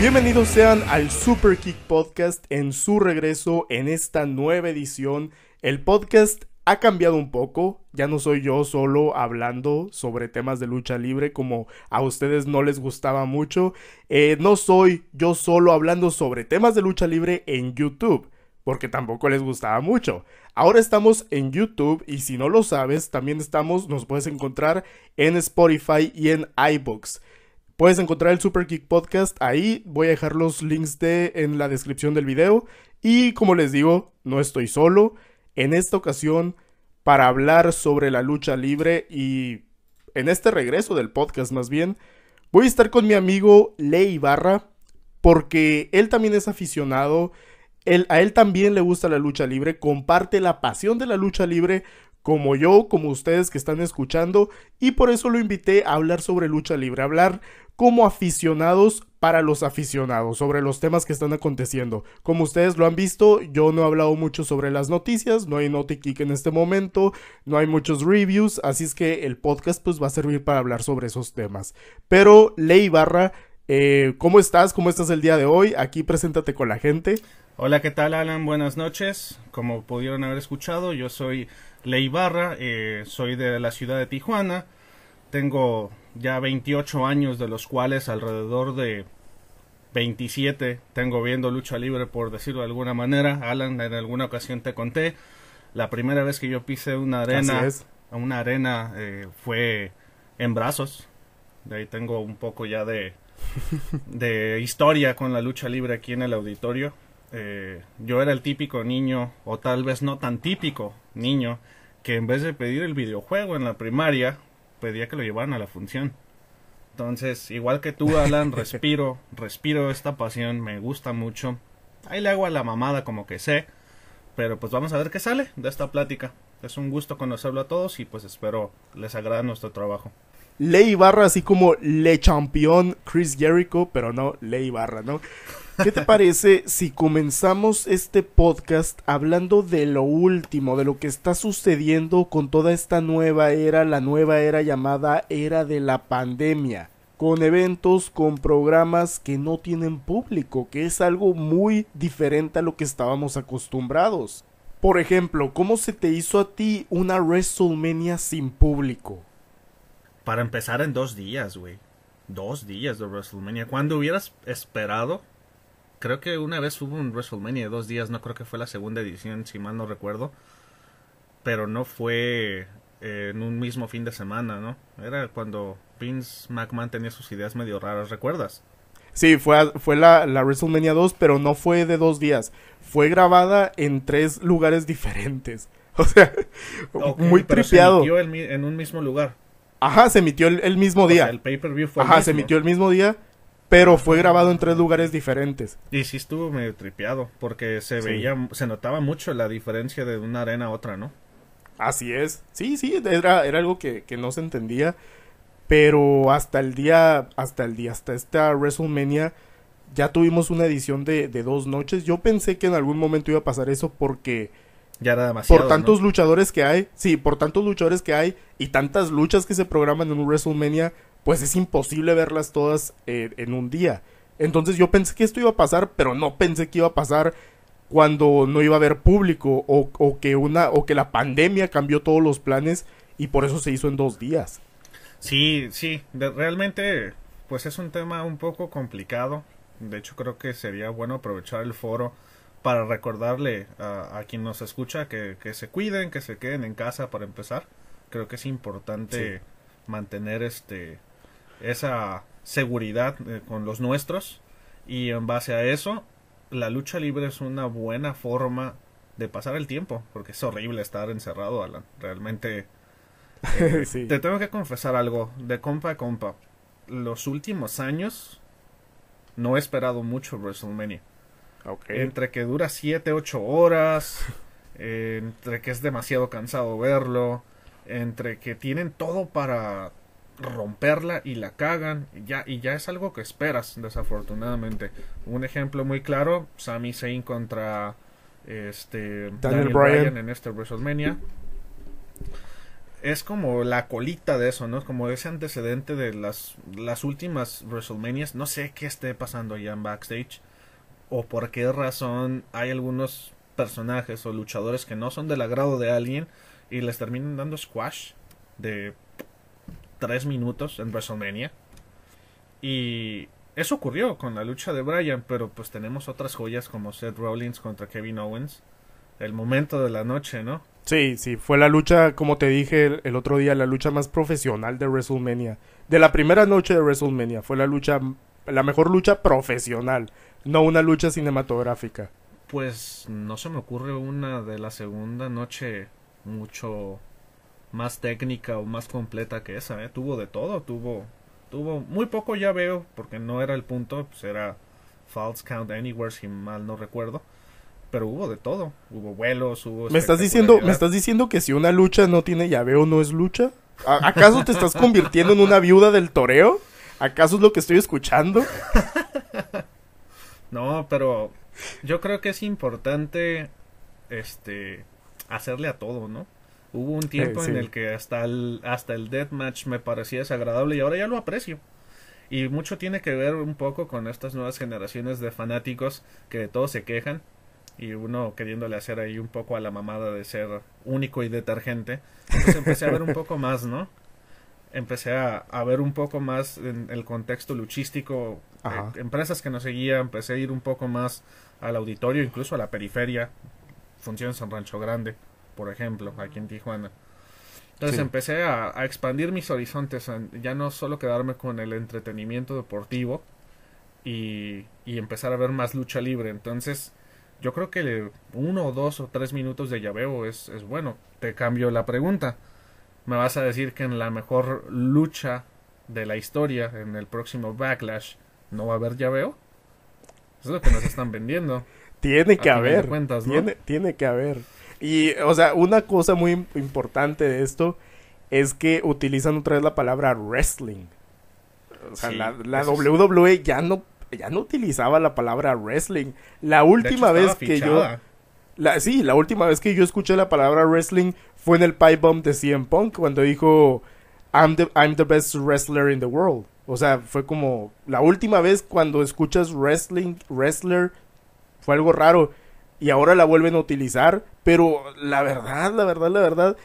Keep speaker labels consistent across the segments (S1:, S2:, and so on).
S1: Bienvenidos sean al Super Kick Podcast en su regreso en esta nueva edición. El podcast ha cambiado un poco, ya no soy yo solo hablando sobre temas de lucha libre como a ustedes no les gustaba mucho, eh, no soy yo solo hablando sobre temas de lucha libre en YouTube porque tampoco les gustaba mucho. Ahora estamos en YouTube y si no lo sabes, también estamos, nos puedes encontrar en Spotify y en iBooks. Puedes encontrar el Super Kick Podcast ahí. Voy a dejar los links de, en la descripción del video. Y como les digo, no estoy solo. En esta ocasión, para hablar sobre la lucha libre y en este regreso del podcast más bien, voy a estar con mi amigo Ley Barra porque él también es aficionado, él, a él también le gusta la lucha libre, comparte la pasión de la lucha libre como yo, como ustedes que están escuchando, y por eso lo invité a hablar sobre lucha libre, hablar como aficionados para los aficionados, sobre los temas que están aconteciendo. Como ustedes lo han visto, yo no he hablado mucho sobre las noticias, no hay Notikick en este momento, no hay muchos reviews, así es que el podcast pues va a servir para hablar sobre esos temas. Pero Ley Barra, eh, ¿cómo estás? ¿Cómo estás el día de hoy? Aquí preséntate con la
S2: gente. Hola, ¿qué tal Alan? Buenas noches. Como pudieron haber escuchado, yo soy Ley Barra, eh, soy de la ciudad de Tijuana. Tengo ya 28 años, de los cuales alrededor de 27 tengo viendo lucha libre, por decirlo de alguna manera. Alan, en alguna ocasión te conté, la primera vez que yo pisé una arena, una arena eh, fue en brazos. De ahí tengo un poco ya de historia con la lucha libre aquí en el auditorio. Eh, yo era el típico niño, o tal vez no tan típico niño, que en vez de pedir el videojuego en la primaria, pedía que lo llevaran a la función. Entonces, igual que tú, Alan, respiro, respiro esta pasión, me gusta mucho. Ahí le hago a la mamada como que sé, pero pues vamos a ver qué sale de esta plática. Es un gusto conocerlo a todos y pues espero les agrada nuestro trabajo.
S1: Ley Barra, así como Le Champion Chris Jericho, pero no Ley Barra, ¿no? ¿Qué te parece si comenzamos este podcast hablando de lo último, de lo que está sucediendo con toda esta nueva era, la nueva era llamada era de la pandemia? con eventos, con programas que no tienen público, que es algo muy diferente a lo que estábamos acostumbrados. Por ejemplo, ¿cómo se te hizo a ti una WrestleMania sin público?
S2: Para empezar en dos días, güey. Dos días de WrestleMania. ¿Cuándo hubieras esperado creo que una vez hubo un WrestleMania de dos días, no creo que fue la segunda edición, si mal no recuerdo. Pero no fue eh, en un mismo fin de semana, ¿no? Era cuando Vince McMahon tenía sus ideas medio raras, ¿recuerdas?
S1: Sí, fue, fue la, la, WrestleMania 2, pero no fue de dos días. Fue grabada en tres lugares diferentes. O sea, muy tripeado. Se emitió en un mismo lugar. Ajá, se emitió el, mismo día. el pay-per-view fue Ajá, se emitió
S2: el mismo día pero fue grabado en tres lugares diferentes. Y sí estuvo medio tripeado, porque se veía, se notaba mucho la diferencia de una arena a otra, ¿no?
S1: Así es, sí, sí, era, era algo que, no se entendía, pero hasta el día, hasta el día, hasta esta WrestleMania, ya tuvimos una edición de, de dos noches. Yo pensé que en algún momento iba a pasar eso porque...
S2: Ya era demasiado. Por tantos
S1: luchadores que hay, sí, por tantos luchadores que hay y tantas luchas que se programan en un WrestleMania, pues es imposible verlas todas eh, en un día. Entonces yo pensé que esto iba a pasar, pero no pensé que iba a pasar cuando no iba a haber público o, o que una o que la pandemia cambió todos los planes y por eso se hizo en dos días.
S2: Sí, sí, realmente pues es un tema un poco complicado. De hecho creo que sería bueno aprovechar el foro para recordarle a, quien nos escucha que, que, se cuiden, que se queden en casa para empezar. Creo que es importante mantener este esa seguridad eh, con los nuestros y en base a eso la lucha libre es una buena forma de pasar el tiempo porque es horrible estar encerrado Alan realmente eh, te tengo que confesar algo de compa a compa los últimos años no he esperado mucho WrestleMania okay. entre que dura 7 8 horas entre que es demasiado cansado verlo entre que tienen todo para romperla y la cagan y ya, y ya es algo que esperas desafortunadamente. Un ejemplo muy claro, Sami Zayn contra este Daniel, Bryan. en este WrestleMania. Es como la colita de eso, ¿no? Es como ese antecedente de las, las últimas WrestleManias. No sé qué esté pasando allá en backstage o por qué razón hay algunos personajes o luchadores que no son del agrado de alguien y les terminan dando squash de tres minutos en WrestleMania. Y eso ocurrió con la lucha de Bryan, pero pues tenemos otras joyas como Seth Rollins contra Kevin Owens. El momento de la noche, ¿no?
S1: Sí, sí, fue la lucha, como te dije el, otro día, la lucha más profesional de WrestleMania. De la primera noche de WrestleMania, fue la lucha, la mejor lucha profesional, no una lucha cinematográfica.
S2: Pues no se me ocurre una de la segunda noche mucho más técnica o más completa que esa, ¿eh? Tuvo de todo, tuvo, tuvo muy poco ya veo, porque no era el punto, pues era False Count Anywhere, si mal no recuerdo. Pero hubo de todo, hubo vuelos, hubo... ¿Me estás diciendo, ¿me estás
S1: diciendo que si una lucha no tiene llaveo no es lucha? ¿Acaso te estás convirtiendo en una viuda del toreo? ¿Acaso es lo que estoy escuchando?
S2: no, pero yo creo que es importante este hacerle a todo, ¿no? Hubo un eh, tiempo en el que hasta el, hasta el deathmatch me parecía desagradable y ahora ya lo aprecio. Y mucho tiene que ver un poco con estas nuevas generaciones de fanáticos que de se quejan y uno queriéndole hacer ahí un poco a la mamada de ser único y detergente. Entonces empecé a ver un poco más, ¿no? Empecé a, ver un poco más en el contexto luchístico, eh, empresas que no seguía, empecé a ir un poco más al auditorio, incluso a la periferia, funciones en Rancho Grande por ejemplo, aquí en Tijuana. Entonces empecé a, expandir mis horizontes, ya no solo quedarme con el entretenimiento deportivo y, empezar a ver más lucha libre. Entonces yo creo que uno o dos o tres minutos de llaveo es, es bueno. Te cambio la pregunta. Me vas a decir que en la mejor lucha de la historia, en el próximo Backlash, no va a haber llaveo. Eso es lo que nos están vendiendo. tiene que haber. Cuentas,
S1: tiene que haber. Y, o sea, una cosa muy importante de esto es que utilizan otra vez la palabra wrestling. O sea, la, la WWE ya no ya no utilizaba la palabra wrestling. La última vez que yo la, sí, la última vez que yo escuché la palabra wrestling fue en el pie bomb de CM Punk cuando dijo I'm the, I'm the best wrestler in the world. O sea, fue como la última vez cuando escuchas wrestling, wrestler, fue algo raro y ahora la vuelven a utilizar, pero la verdad, la verdad, la verdad,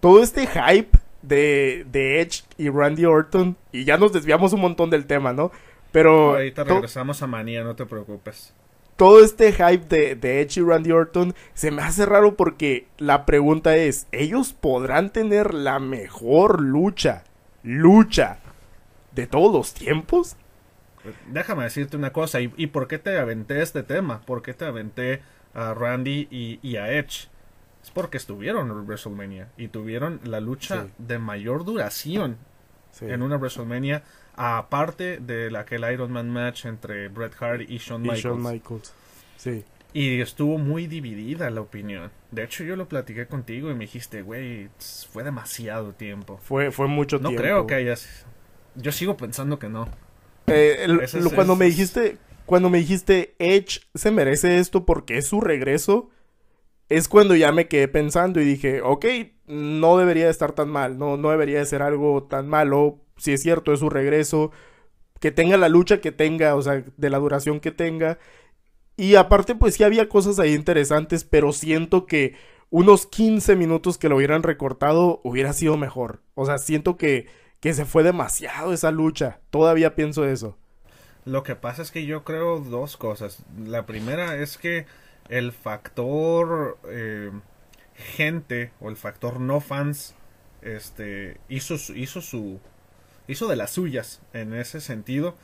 S1: todo este hype de, de Edge y Randy Orton, y ya nos desviamos un montón del tema, ¿no? Pero... Ahorita regresamos
S2: a Manía, no te preocupes.
S1: Todo este hype de, de Edge y Randy Orton se me hace raro porque la pregunta es, ¿ellos
S2: podrán tener la
S1: mejor lucha, lucha de todos los
S2: tiempos? Déjame decirte una cosa, ¿y, y por qué te aventé este tema? ¿Por qué te aventé a Randy y, a Edge es porque estuvieron en WrestleMania y tuvieron la lucha de mayor duración en una WrestleMania aparte de la que Iron Man match entre Bret Hart y Shawn Michaels. Y Sí. Y estuvo muy dividida la opinión. De hecho, yo lo platiqué contigo y me dijiste, güey, fue demasiado tiempo. Fue, fue mucho tiempo. No creo que hayas. Yo sigo pensando que no. Eh, cuando me
S1: dijiste, cuando me dijiste, Edge se merece esto porque es su regreso, es cuando ya me quedé pensando y dije, ok, no debería estar tan mal, no, no debería de ser algo tan malo, si es cierto, es su regreso, que tenga la lucha que tenga, o sea, de la duración que tenga. Y aparte, pues sí había cosas ahí interesantes, pero siento que unos 15 minutos que lo hubieran recortado hubiera sido mejor. O sea, siento que, que se fue demasiado esa lucha, todavía pienso eso.
S2: Lo que pasa es que yo creo dos cosas. La primera es que el factor eh, gente o el factor no fans este hizo hizo su hizo de las suyas en ese sentido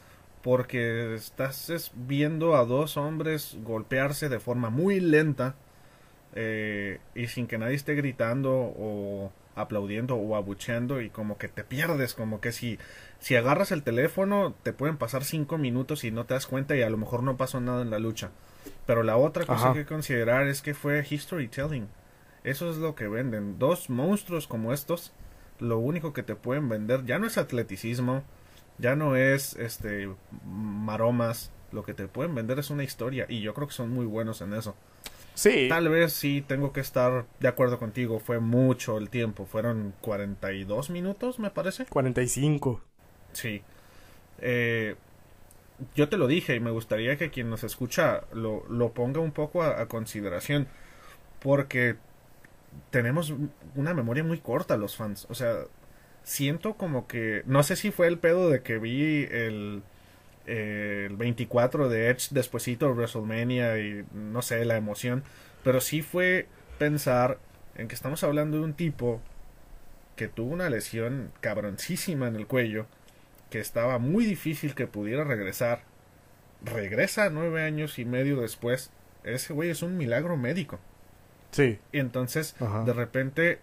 S2: porque estás viendo a dos hombres golpearse de forma muy lenta eh, y sin que nadie esté gritando o aplaudiendo o abucheando y como que te pierdes, como que si, si agarras el teléfono te pueden pasar cinco minutos y no te das cuenta y a lo mejor no pasó nada en la lucha. Pero la otra cosa que considerar es que fue history telling. Eso es lo que venden. Dos monstruos como estos, lo único que te pueden vender ya no es atleticismo, ya no es este maromas, lo que te pueden vender es una historia y yo creo que son muy buenos en eso. Sí. Tal vez sí tengo que estar de acuerdo contigo. Fue mucho el tiempo. Fueron 42 minutos, me parece. 45. Sí. Eh, yo te lo dije y me gustaría que quien nos escucha lo, lo ponga un poco a, consideración. Porque tenemos una memoria muy corta los fans. O sea, siento como que... No sé si fue el pedo de que vi el eh, el 24 de Edge, de WrestleMania y no sé, la emoción. Pero sí fue pensar en que estamos hablando de un tipo que tuvo una lesión cabroncísima en el cuello, que estaba muy difícil que pudiera regresar. Regresa nueve años y medio después. Ese güey es un milagro médico. Sí. Y entonces, de repente,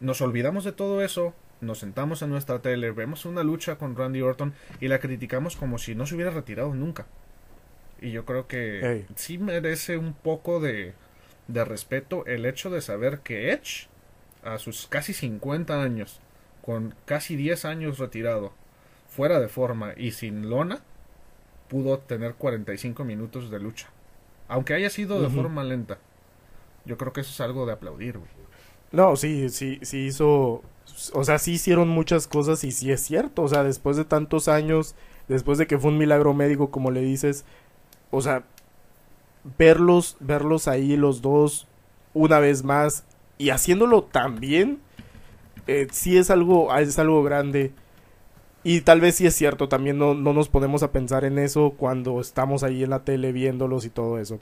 S2: nos olvidamos de todo eso nos sentamos en nuestra tele, vemos una lucha con Randy Orton y la criticamos como si no se hubiera retirado nunca. Y yo creo que sí merece un poco de, de respeto el hecho de saber que Edge, a sus casi 50 años, con casi 10 años retirado, fuera de forma y sin lona, pudo tener 45 minutos de lucha. Aunque haya sido de forma lenta. Yo creo que eso es algo de aplaudir, No, sí, sí, sí
S1: hizo o sea, sí hicieron muchas cosas y sí es cierto, o sea, después de tantos años, después de que fue un milagro médico, como le dices, o sea, verlos, verlos ahí los dos una vez más y haciéndolo también bien, eh, sí es algo, es algo grande. Y tal vez sí es cierto, también no, nos ponemos a pensar en eso cuando estamos ahí en la tele viéndolos y todo eso.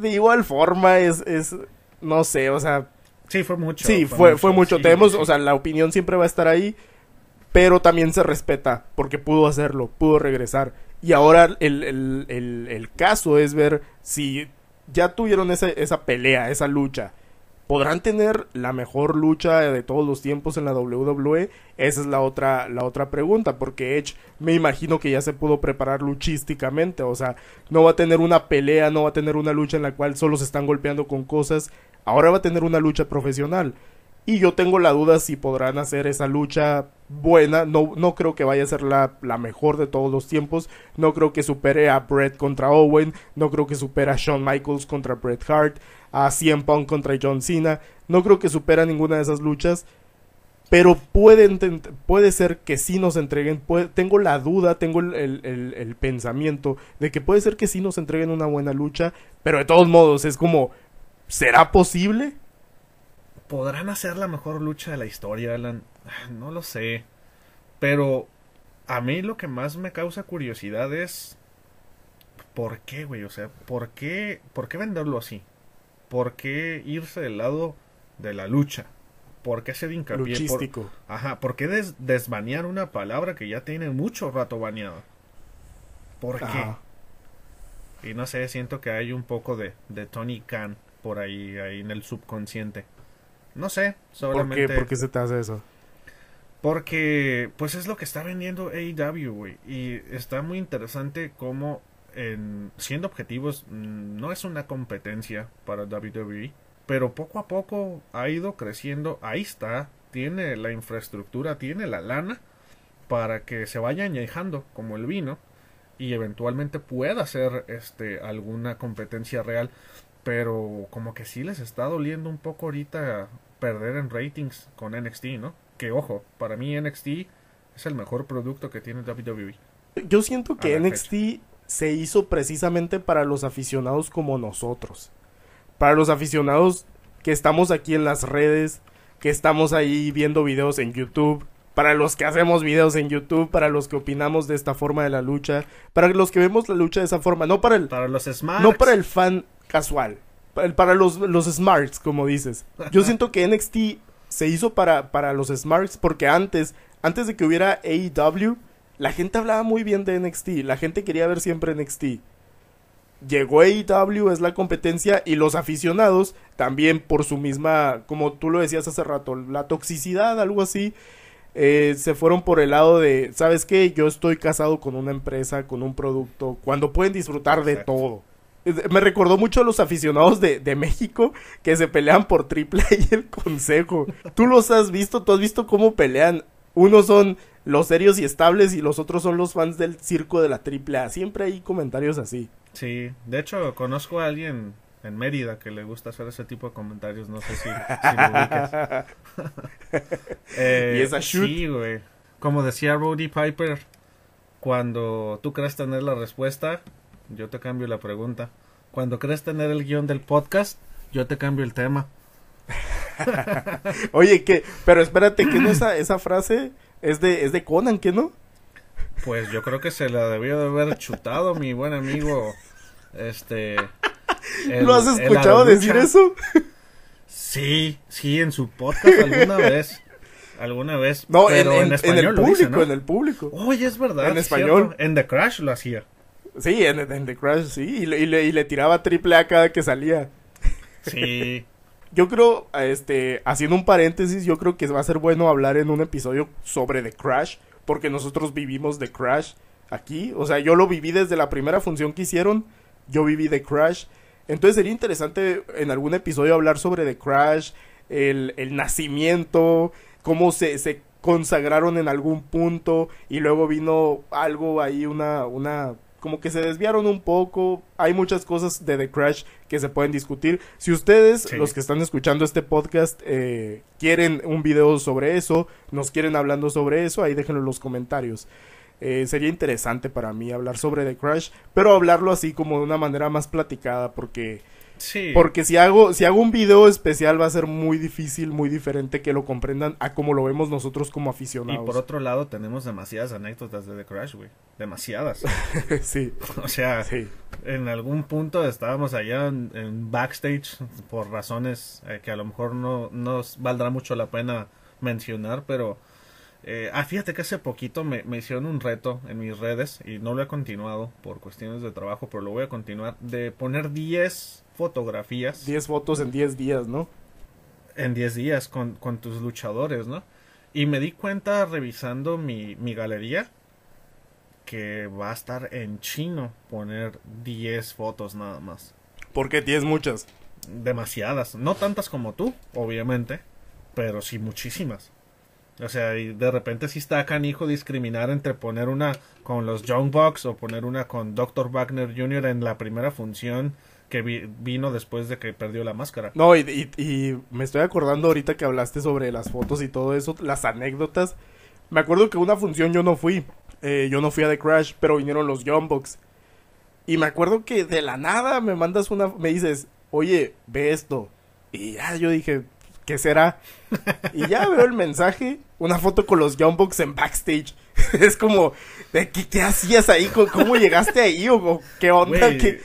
S1: De igual forma es, es no sé, o sea, Sí, fue mucho. Sí, fue, fue, mucho. Tenemos, o sea, la opinión siempre va a estar ahí, pero también se respeta, porque pudo hacerlo, pudo regresar. Y ahora el, el, el, el caso es ver si ya tuvieron esa, esa pelea, esa lucha podrán tener la mejor lucha de todos los tiempos en la WWE? Esa es la otra, la otra pregunta, porque Edge me imagino que ya se pudo preparar luchísticamente, o sea, no va a tener una pelea, no va a tener una lucha en la cual solo se están golpeando con cosas, ahora va a tener una lucha profesional. Y yo tengo la duda si podrán hacer esa lucha buena. No, no creo que vaya a ser la, la, mejor de todos los tiempos. No creo que supere a Bret contra Owen. No creo que supere a Shawn Michaels contra Bret Hart a cien Punk contra John Cena. No creo que supera ninguna de esas luchas. Pero puede, puede ser que sí nos entreguen. tengo la duda, tengo el, pensamiento de que puede ser que sí nos entreguen una buena lucha. Pero de todos modos, es como, ¿será posible?
S2: ¿Podrán hacer la mejor lucha de la historia, Alan? Ah, no lo sé. Pero a mí lo que más me causa curiosidad es. ¿Por qué, güey? O sea, ¿por qué, ¿por qué venderlo así? ¿por qué irse del lado de la lucha? ¿Por qué hacer hincapié? Luchístico. ajá, ¿por qué desbanear una palabra que ya tiene mucho rato baneada? ¿Por qué? Y no sé, siento que hay un poco de, Tony Khan por ahí, ahí en el subconsciente. No sé, solamente... ¿Por qué, ¿Por qué se te hace eso? Porque, pues es lo que está vendiendo AEW, güey. Y está muy interesante cómo siendo objetivos, mm, no es una competencia para WWE, pero poco a poco ha ido creciendo, ahí está, tiene la infraestructura, tiene la lana para que se vaya añejando como el vino y eventualmente pueda ser este alguna competencia real, pero como que sí les está doliendo un poco ahorita perder en ratings con NXT, ¿no? Que ojo, para mí NXT es el mejor producto que tiene WWE.
S1: Yo siento que NXT se hizo precisamente para los aficionados como nosotros. Para los aficionados que estamos aquí en las redes, que estamos ahí viendo videos en YouTube, para los que hacemos videos en YouTube, para los que opinamos de esta forma de la lucha, para los que vemos la lucha de esa forma, no para el para los no para el fan casual, para, los, los smarts como dices. Yo siento que NXT se hizo para para los smarts porque antes antes de que hubiera AEW la gente hablaba muy bien de NXT, la gente quería ver siempre NXT. Llegó AEW, es la competencia, y los aficionados también por su misma, como tú lo decías hace rato, la toxicidad, algo así, eh, se fueron por el lado de, ¿sabes qué? Yo estoy casado con una empresa, con un producto, cuando pueden disfrutar de todo. Me recordó mucho a los aficionados de, de México que se pelean por triple y el consejo. Tú los has visto, tú has visto cómo pelean. Uno son, los serios y estables y los otros son los fans del circo de la AAA. Siempre hay comentarios así.
S2: Sí, de hecho conozco a alguien en Mérida que le gusta hacer ese tipo de comentarios, no sé si, lo ubicas. y eh, esa shoot. Sí, güey. Como decía Roddy Piper, cuando tú crees tener la respuesta, yo te cambio la pregunta. Cuando crees tener el guión del podcast, yo te cambio el tema. Oye, que,
S1: pero espérate, ¿qué es esa frase es de, es de Conan, ¿qué no?
S2: Pues yo creo que se la debió de haber chutado mi buen amigo. Este. ¿Lo has escuchado decir eso? Sí, sí, en su podcast alguna vez. Alguna vez. No, en, el público, en el público. Oye, es verdad. En español. En The Crash lo hacía.
S1: Sí, en, The Crash, sí. Y, le, y le tiraba triple A cada que salía. Sí. Yo creo, este, haciendo un paréntesis, yo creo que va a ser bueno hablar en un episodio sobre The Crash, porque nosotros vivimos The Crash aquí. O sea, yo lo viví desde la primera función que hicieron, yo viví The Crash. Entonces sería interesante en algún episodio hablar sobre The Crash, el, el nacimiento, cómo se, se consagraron en algún punto y luego vino algo ahí, una, una como que se desviaron un poco. Hay muchas cosas de The Crash que se pueden discutir. Si ustedes, los que están escuchando este podcast, eh, quieren un video sobre eso, nos quieren hablando sobre eso, ahí déjenlo en los comentarios. Eh, sería interesante para mí hablar sobre The Crash, pero hablarlo así como de una manera más platicada, porque porque si hago, si hago un video especial va a ser muy difícil, muy diferente que lo comprendan a como lo vemos nosotros como aficionados. Y por otro
S2: lado, tenemos demasiadas anécdotas de The Crash, güey. Demasiadas. sí. O sea, en algún punto estábamos allá en, backstage por razones eh, que a lo mejor no nos valdrá mucho la pena mencionar, pero... Eh, ah, fíjate que hace poquito me, me, hicieron un reto en mis redes y no lo he continuado por cuestiones de trabajo, pero lo voy a continuar. De poner 10 fotografías. 10 fotos en 10 días, ¿no? En 10 días con, con, tus luchadores, ¿no? Y me di cuenta revisando mi, mi galería que va a estar en chino poner 10 fotos nada más. ¿Por qué 10 muchas? Demasiadas. No tantas como tú, obviamente, pero sí muchísimas. O sea, y de repente sí está canijo discriminar entre poner una con los Young Bucks o poner una con Dr. Wagner Jr. en la primera función que vino después de que perdió la máscara. No, y, y, me estoy acordando ahorita que hablaste sobre las fotos
S1: y todo eso, las anécdotas. Me acuerdo que una función yo no fui, eh, yo no fui a The Crash, pero vinieron los Jumbox. Y me acuerdo que de la nada me mandas una, me dices, oye, ve esto. Y ya yo dije, ¿qué será? y ya veo el mensaje, una foto con los Jumbox en backstage. es como, ¿qué, qué hacías ahí? ¿Cómo, llegaste ahí? Hugo? qué onda? ¿Qué,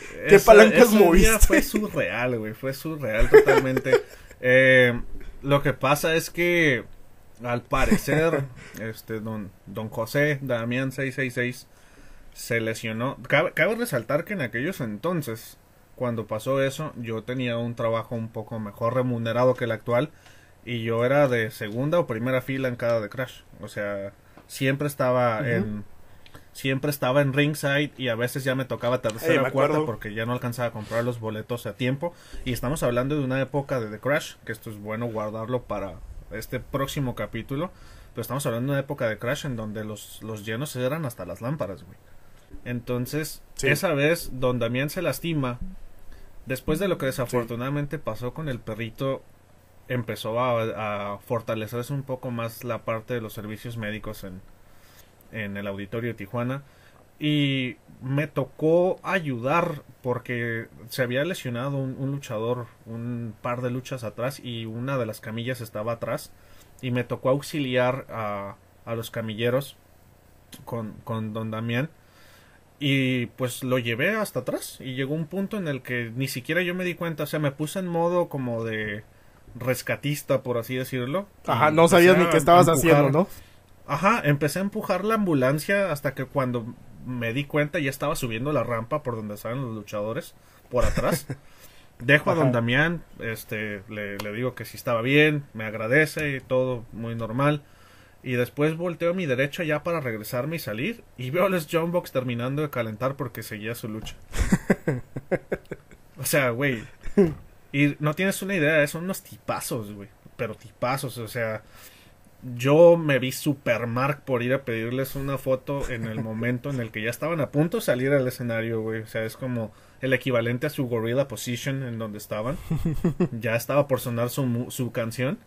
S1: palancas moviste? fue
S2: surreal, güey, fue surreal totalmente. Eh, lo que pasa es que, al parecer, este, don, don José Damián 666 se lesionó. Cabe, cabe resaltar que en aquellos entonces, cuando pasó eso, yo tenía un trabajo un poco mejor remunerado que el actual. Y yo era de segunda o primera fila en cada de Crash. O sea, siempre estaba en siempre estaba en ringside y a veces ya me tocaba tercera o cuarta porque ya no alcanzaba a comprar los boletos a tiempo y estamos hablando de una época de The Crash que esto es bueno guardarlo para este próximo capítulo pero estamos hablando de una época de Crash en donde los, llenos eran hasta las lámparas güey entonces esa vez don Damián se lastima después de lo que desafortunadamente pasó con el perrito empezó a, fortalecerse un poco más la parte de los servicios médicos en, en el auditorio de Tijuana y me tocó ayudar porque se había lesionado un, luchador un par de luchas atrás y una de las camillas estaba atrás y me tocó auxiliar a, los camilleros con, con don Damián y pues lo llevé hasta atrás y llegó un punto en el que ni siquiera yo me di cuenta, o sea, me puse en modo como de rescatista, por así decirlo. Ajá, no sabías ni qué estabas haciendo, ¿no? Ajá, empecé a empujar la ambulancia hasta que cuando me di cuenta ya estaba subiendo la rampa por donde salen los luchadores, por atrás. Dejo a don Damián, este, le, digo que si estaba bien, me agradece y todo muy normal. Y después volteo a mi derecha ya para regresarme y salir. Y veo a los John Box terminando de calentar porque seguía su lucha. o sea, güey. Y no tienes una idea, son unos tipazos, güey. Pero tipazos, o sea. Yo me vi super Mark por ir a pedirles una foto en el momento en el que ya estaban a punto de salir al escenario, güey. O sea, es como el equivalente a su Gorilla Position en donde estaban. Ya estaba por sonar su, su canción.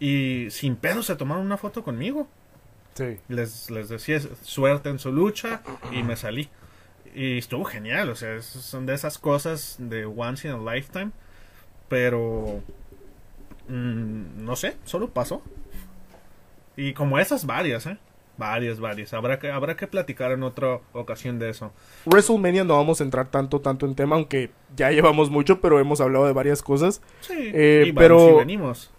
S2: Y sin pedo se tomaron una foto conmigo. Sí. Les, les decía suerte en su lucha y me salí. Y estuvo genial, o sea, son de esas cosas de once in a lifetime pero... Mm, no sé, solo pasó. Y como esas varias, ¿eh? Varias, varias. Habrá que, habrá que platicar en otra ocasión de eso.
S1: WrestleMania no vamos a entrar tanto, tanto en tema, aunque ya llevamos mucho, pero hemos hablado de varias cosas. Sí, eh, y pero... Y venimos.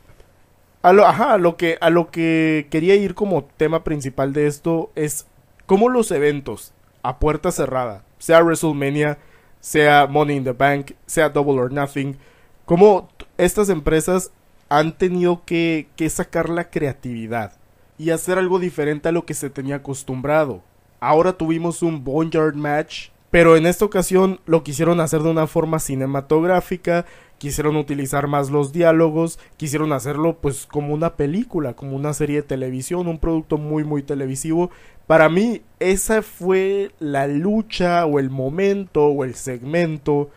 S1: A lo, ajá, lo, que, a lo que quería ir como tema principal de esto es cómo los eventos a puerta cerrada, sea WrestleMania, sea Money in the Bank, sea Double or Nothing, como estas empresas han tenido que, que sacar la creatividad y hacer algo diferente a lo que se tenía acostumbrado. Ahora tuvimos un Boneyard Match, pero en esta ocasión lo quisieron hacer de una forma cinematográfica, quisieron utilizar más los diálogos, quisieron hacerlo pues como una película, como una serie de televisión, un producto muy muy televisivo. Para mí esa fue la lucha o el momento o el segmento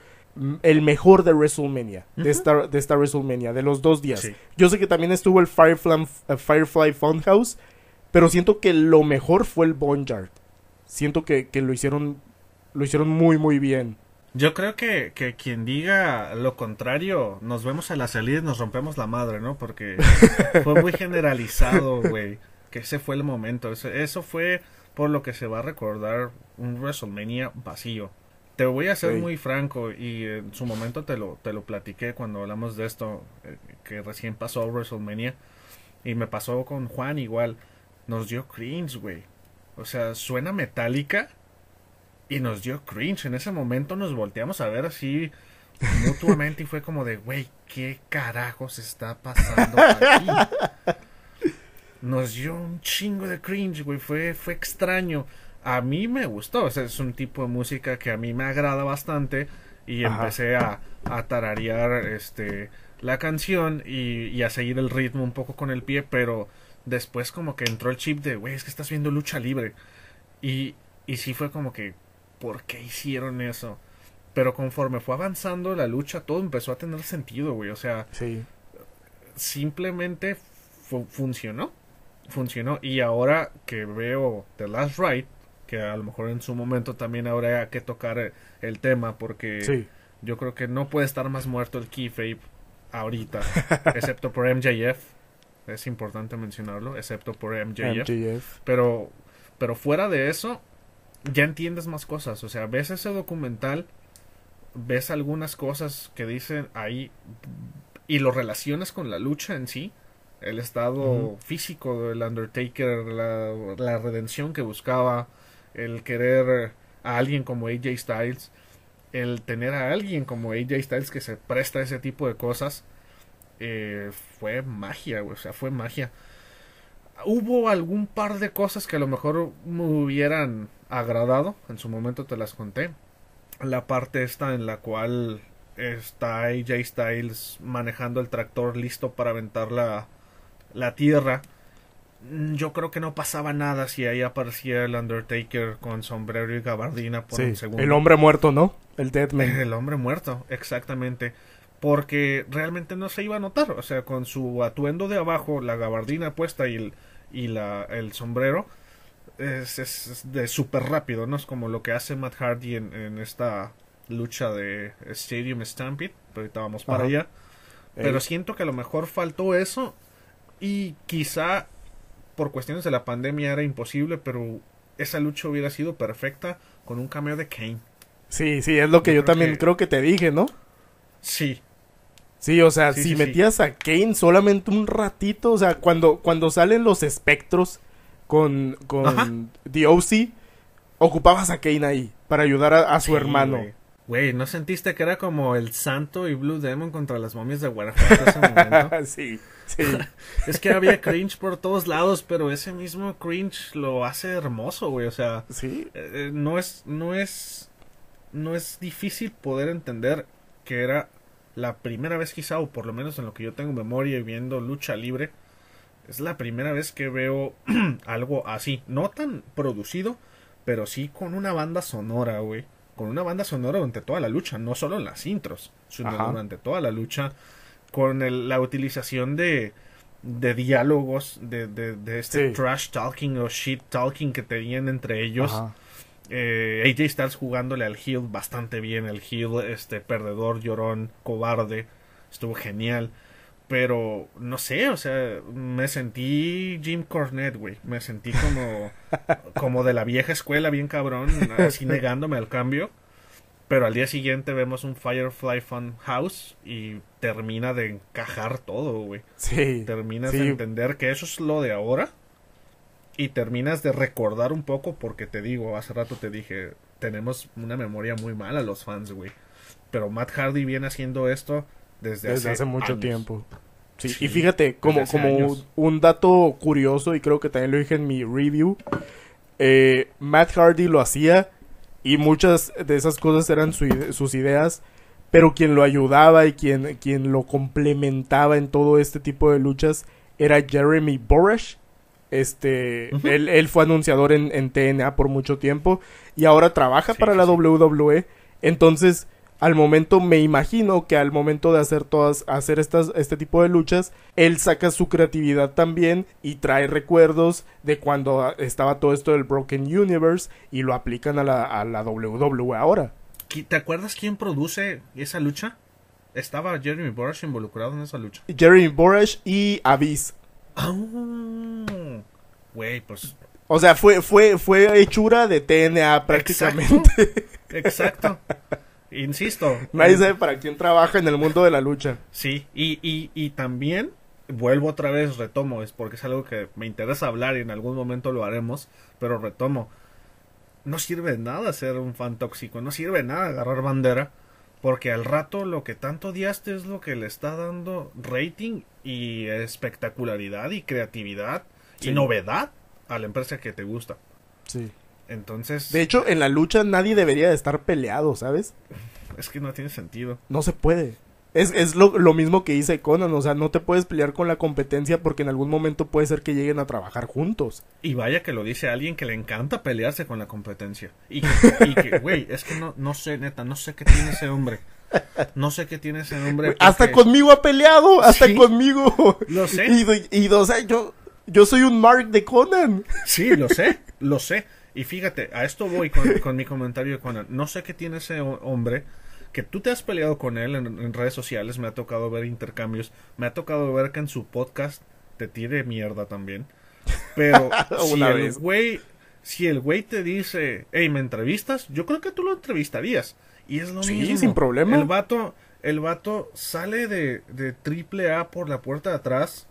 S1: el mejor de WrestleMania, de, esta, de esta WrestleMania, de los dos días. Yo sé que también estuvo el Firefly, eh, Firefly Funhouse, pero siento que lo mejor fue el Boneyard. Siento que, que, lo hicieron lo hicieron muy muy bien.
S2: Yo creo que, que, quien diga lo contrario, nos vemos a la salida y nos rompemos la madre, ¿no? Porque fue muy generalizado, güey. Que ese fue el momento. Eso, eso fue por lo que se va a recordar un WrestleMania vacío. Te voy a ser muy franco y en su momento te lo, te lo platiqué cuando hablamos de esto, eh, que recién pasó WrestleMania y me pasó con Juan igual. Nos dio cringe, güey. O sea, suena metálica y nos dio cringe. En ese momento nos volteamos a ver así mutuamente y fue como de, güey, ¿qué carajos está pasando aquí? Nos dio un chingo de cringe, güey. Fue, fue extraño a mí me gustó. O es un tipo de música que a mí me agrada bastante. Y empecé a, a, tararear este, la canción y, a seguir el ritmo un poco con el pie. Pero después como que entró el chip de, güey, es que estás viendo lucha libre. Y, y sí fue como que, ¿por qué hicieron eso? Pero conforme fue avanzando la lucha, todo empezó a tener sentido, güey. O sea, simplemente funcionó. Funcionó. Y ahora que veo The Last Ride, que a lo mejor en su momento también habrá que tocar eh, el tema porque yo creo que no puede estar más muerto el keyfabe ahorita, excepto por MJF. Es importante mencionarlo, excepto por MJF. Pero, pero fuera de eso, ya entiendes más cosas. O sea, ves ese documental, ves algunas cosas que dicen ahí y lo relacionas con la lucha en sí el estado físico del Undertaker, la, redención que buscaba, el querer a alguien como AJ Styles, el tener a alguien como AJ Styles que se presta a ese tipo de cosas, eh, fue magia, o sea, fue magia. Hubo algún par de cosas que a lo mejor me hubieran agradado, en su momento te las conté. La parte esta en la cual está AJ Styles manejando el tractor listo para aventar la, la tierra Mm, yo creo que no pasaba nada si ahí aparecía el Undertaker con sombrero y gabardina por El hombre
S1: muerto, ¿no? El Deadman. El hombre muerto,
S2: exactamente. Porque realmente no se iba a notar. O sea, con su atuendo de abajo, la gabardina puesta y el, y la, el sombrero, es, es de súper rápido, ¿no? Es como lo que hace Matt Hardy en, en esta lucha de Stadium Stampede. Pero ahorita vamos para allá. Pero siento que a lo mejor faltó eso. Y quizá por cuestiones de la pandemia era imposible, pero esa lucha hubiera sido perfecta con un cameo de Kane. Sí, sí, es lo que yo, también creo que te dije, ¿no? Sí.
S1: Sí, o sea, si metías a Kane solamente un ratito, o sea, cuando, cuando salen los espectros con, con The OC, ocupabas a Kane ahí para ayudar a, a su hermano.
S2: Güey, ¿no sentiste que era como el Santo y Blue Demon contra las momias de Warhammer sí. es que había cringe por todos lados, pero ese mismo cringe lo hace hermoso, güey. O sea, ¿Sí? Eh, eh, no es, no es, no es difícil poder entender que era la primera vez quizá, o por lo menos en lo que yo tengo memoria viendo lucha libre, es la primera vez que veo algo así, no tan producido, pero sí con una banda sonora, güey. Con una banda sonora durante toda la lucha, no solo en las intros, sino durante toda la lucha con la utilización de, diálogos, de, de, de este trash talking o shit talking que tenían entre ellos. Eh, AJ Styles jugándole al heel bastante bien, el heel este perdedor, llorón, cobarde, estuvo genial. Pero no sé, o sea, me sentí Jim Cornette, güey. Me sentí como, como de la vieja escuela, bien cabrón, así negándome al cambio. Pero al día siguiente vemos un Firefly Fun House y termina de encajar todo, güey. Sí. Terminas de entender que eso es lo de ahora y terminas de recordar un poco porque te digo, hace rato te dije, tenemos una memoria muy mala los fans, güey. Pero Matt Hardy viene haciendo esto desde, hace, mucho tiempo.
S1: Sí, y fíjate, como, como un, dato curioso, y creo que también lo dije en mi review, eh, Matt Hardy lo hacía y muchas de esas cosas eran sus ideas, pero quien lo ayudaba y quien, quien lo complementaba en todo este tipo de luchas era Jeremy Borash. Este, él, él, fue anunciador en, TNA por mucho tiempo y ahora trabaja para la WWE. Entonces, al momento me imagino que al momento de hacer todas hacer estas este tipo de luchas él saca su creatividad también y trae recuerdos de cuando estaba todo esto del Broken Universe y lo aplican a la, WWE ahora.
S2: ¿Te acuerdas quién produce esa lucha? Estaba Jeremy Borash involucrado en esa lucha.
S1: Jeremy Borash y Abyss. Ah. pues o sea, fue, fue, fue hechura de TNA prácticamente. Exacto. Insisto. Nadie sabe para quién
S2: trabaja en el mundo de la lucha. Sí, y, y, y también vuelvo otra vez, retomo, es porque es algo que me interesa hablar y en algún momento lo haremos, pero retomo. No sirve nada ser un fan tóxico, no sirve nada agarrar bandera, porque al rato lo que tanto odiaste es lo que le está dando rating y espectacularidad y creatividad y novedad a la empresa que te gusta. Sí. Entonces. De hecho, en la
S1: lucha nadie debería de estar peleado, ¿sabes? Es
S2: que no tiene sentido.
S1: No se puede. Es, lo, mismo que dice Conan, o sea, no te puedes pelear con la competencia porque en algún momento puede ser que lleguen a trabajar juntos.
S2: Y vaya que lo dice alguien que le encanta pelearse con la competencia. Y que, güey, es que no, no sé, neta, no sé qué tiene ese hombre. No sé qué tiene ese hombre. Hasta conmigo ha peleado, hasta
S1: conmigo. Lo sé. Y, o yo,
S2: yo soy un Mark de Conan. Sí, lo sé, lo sé. Y fíjate, a esto voy con, mi comentario de Conan. No sé qué tiene ese hombre que tú te has peleado con él en, redes sociales, me ha tocado ver intercambios, me ha tocado ver que en su podcast te tire mierda también.
S1: Pero si, el
S2: güey, si el güey te dice, hey, ¿me entrevistas? Yo creo que tú lo entrevistarías. Y es lo sí, sin problema. El vato, el vato sale de, de A por la puerta de atrás,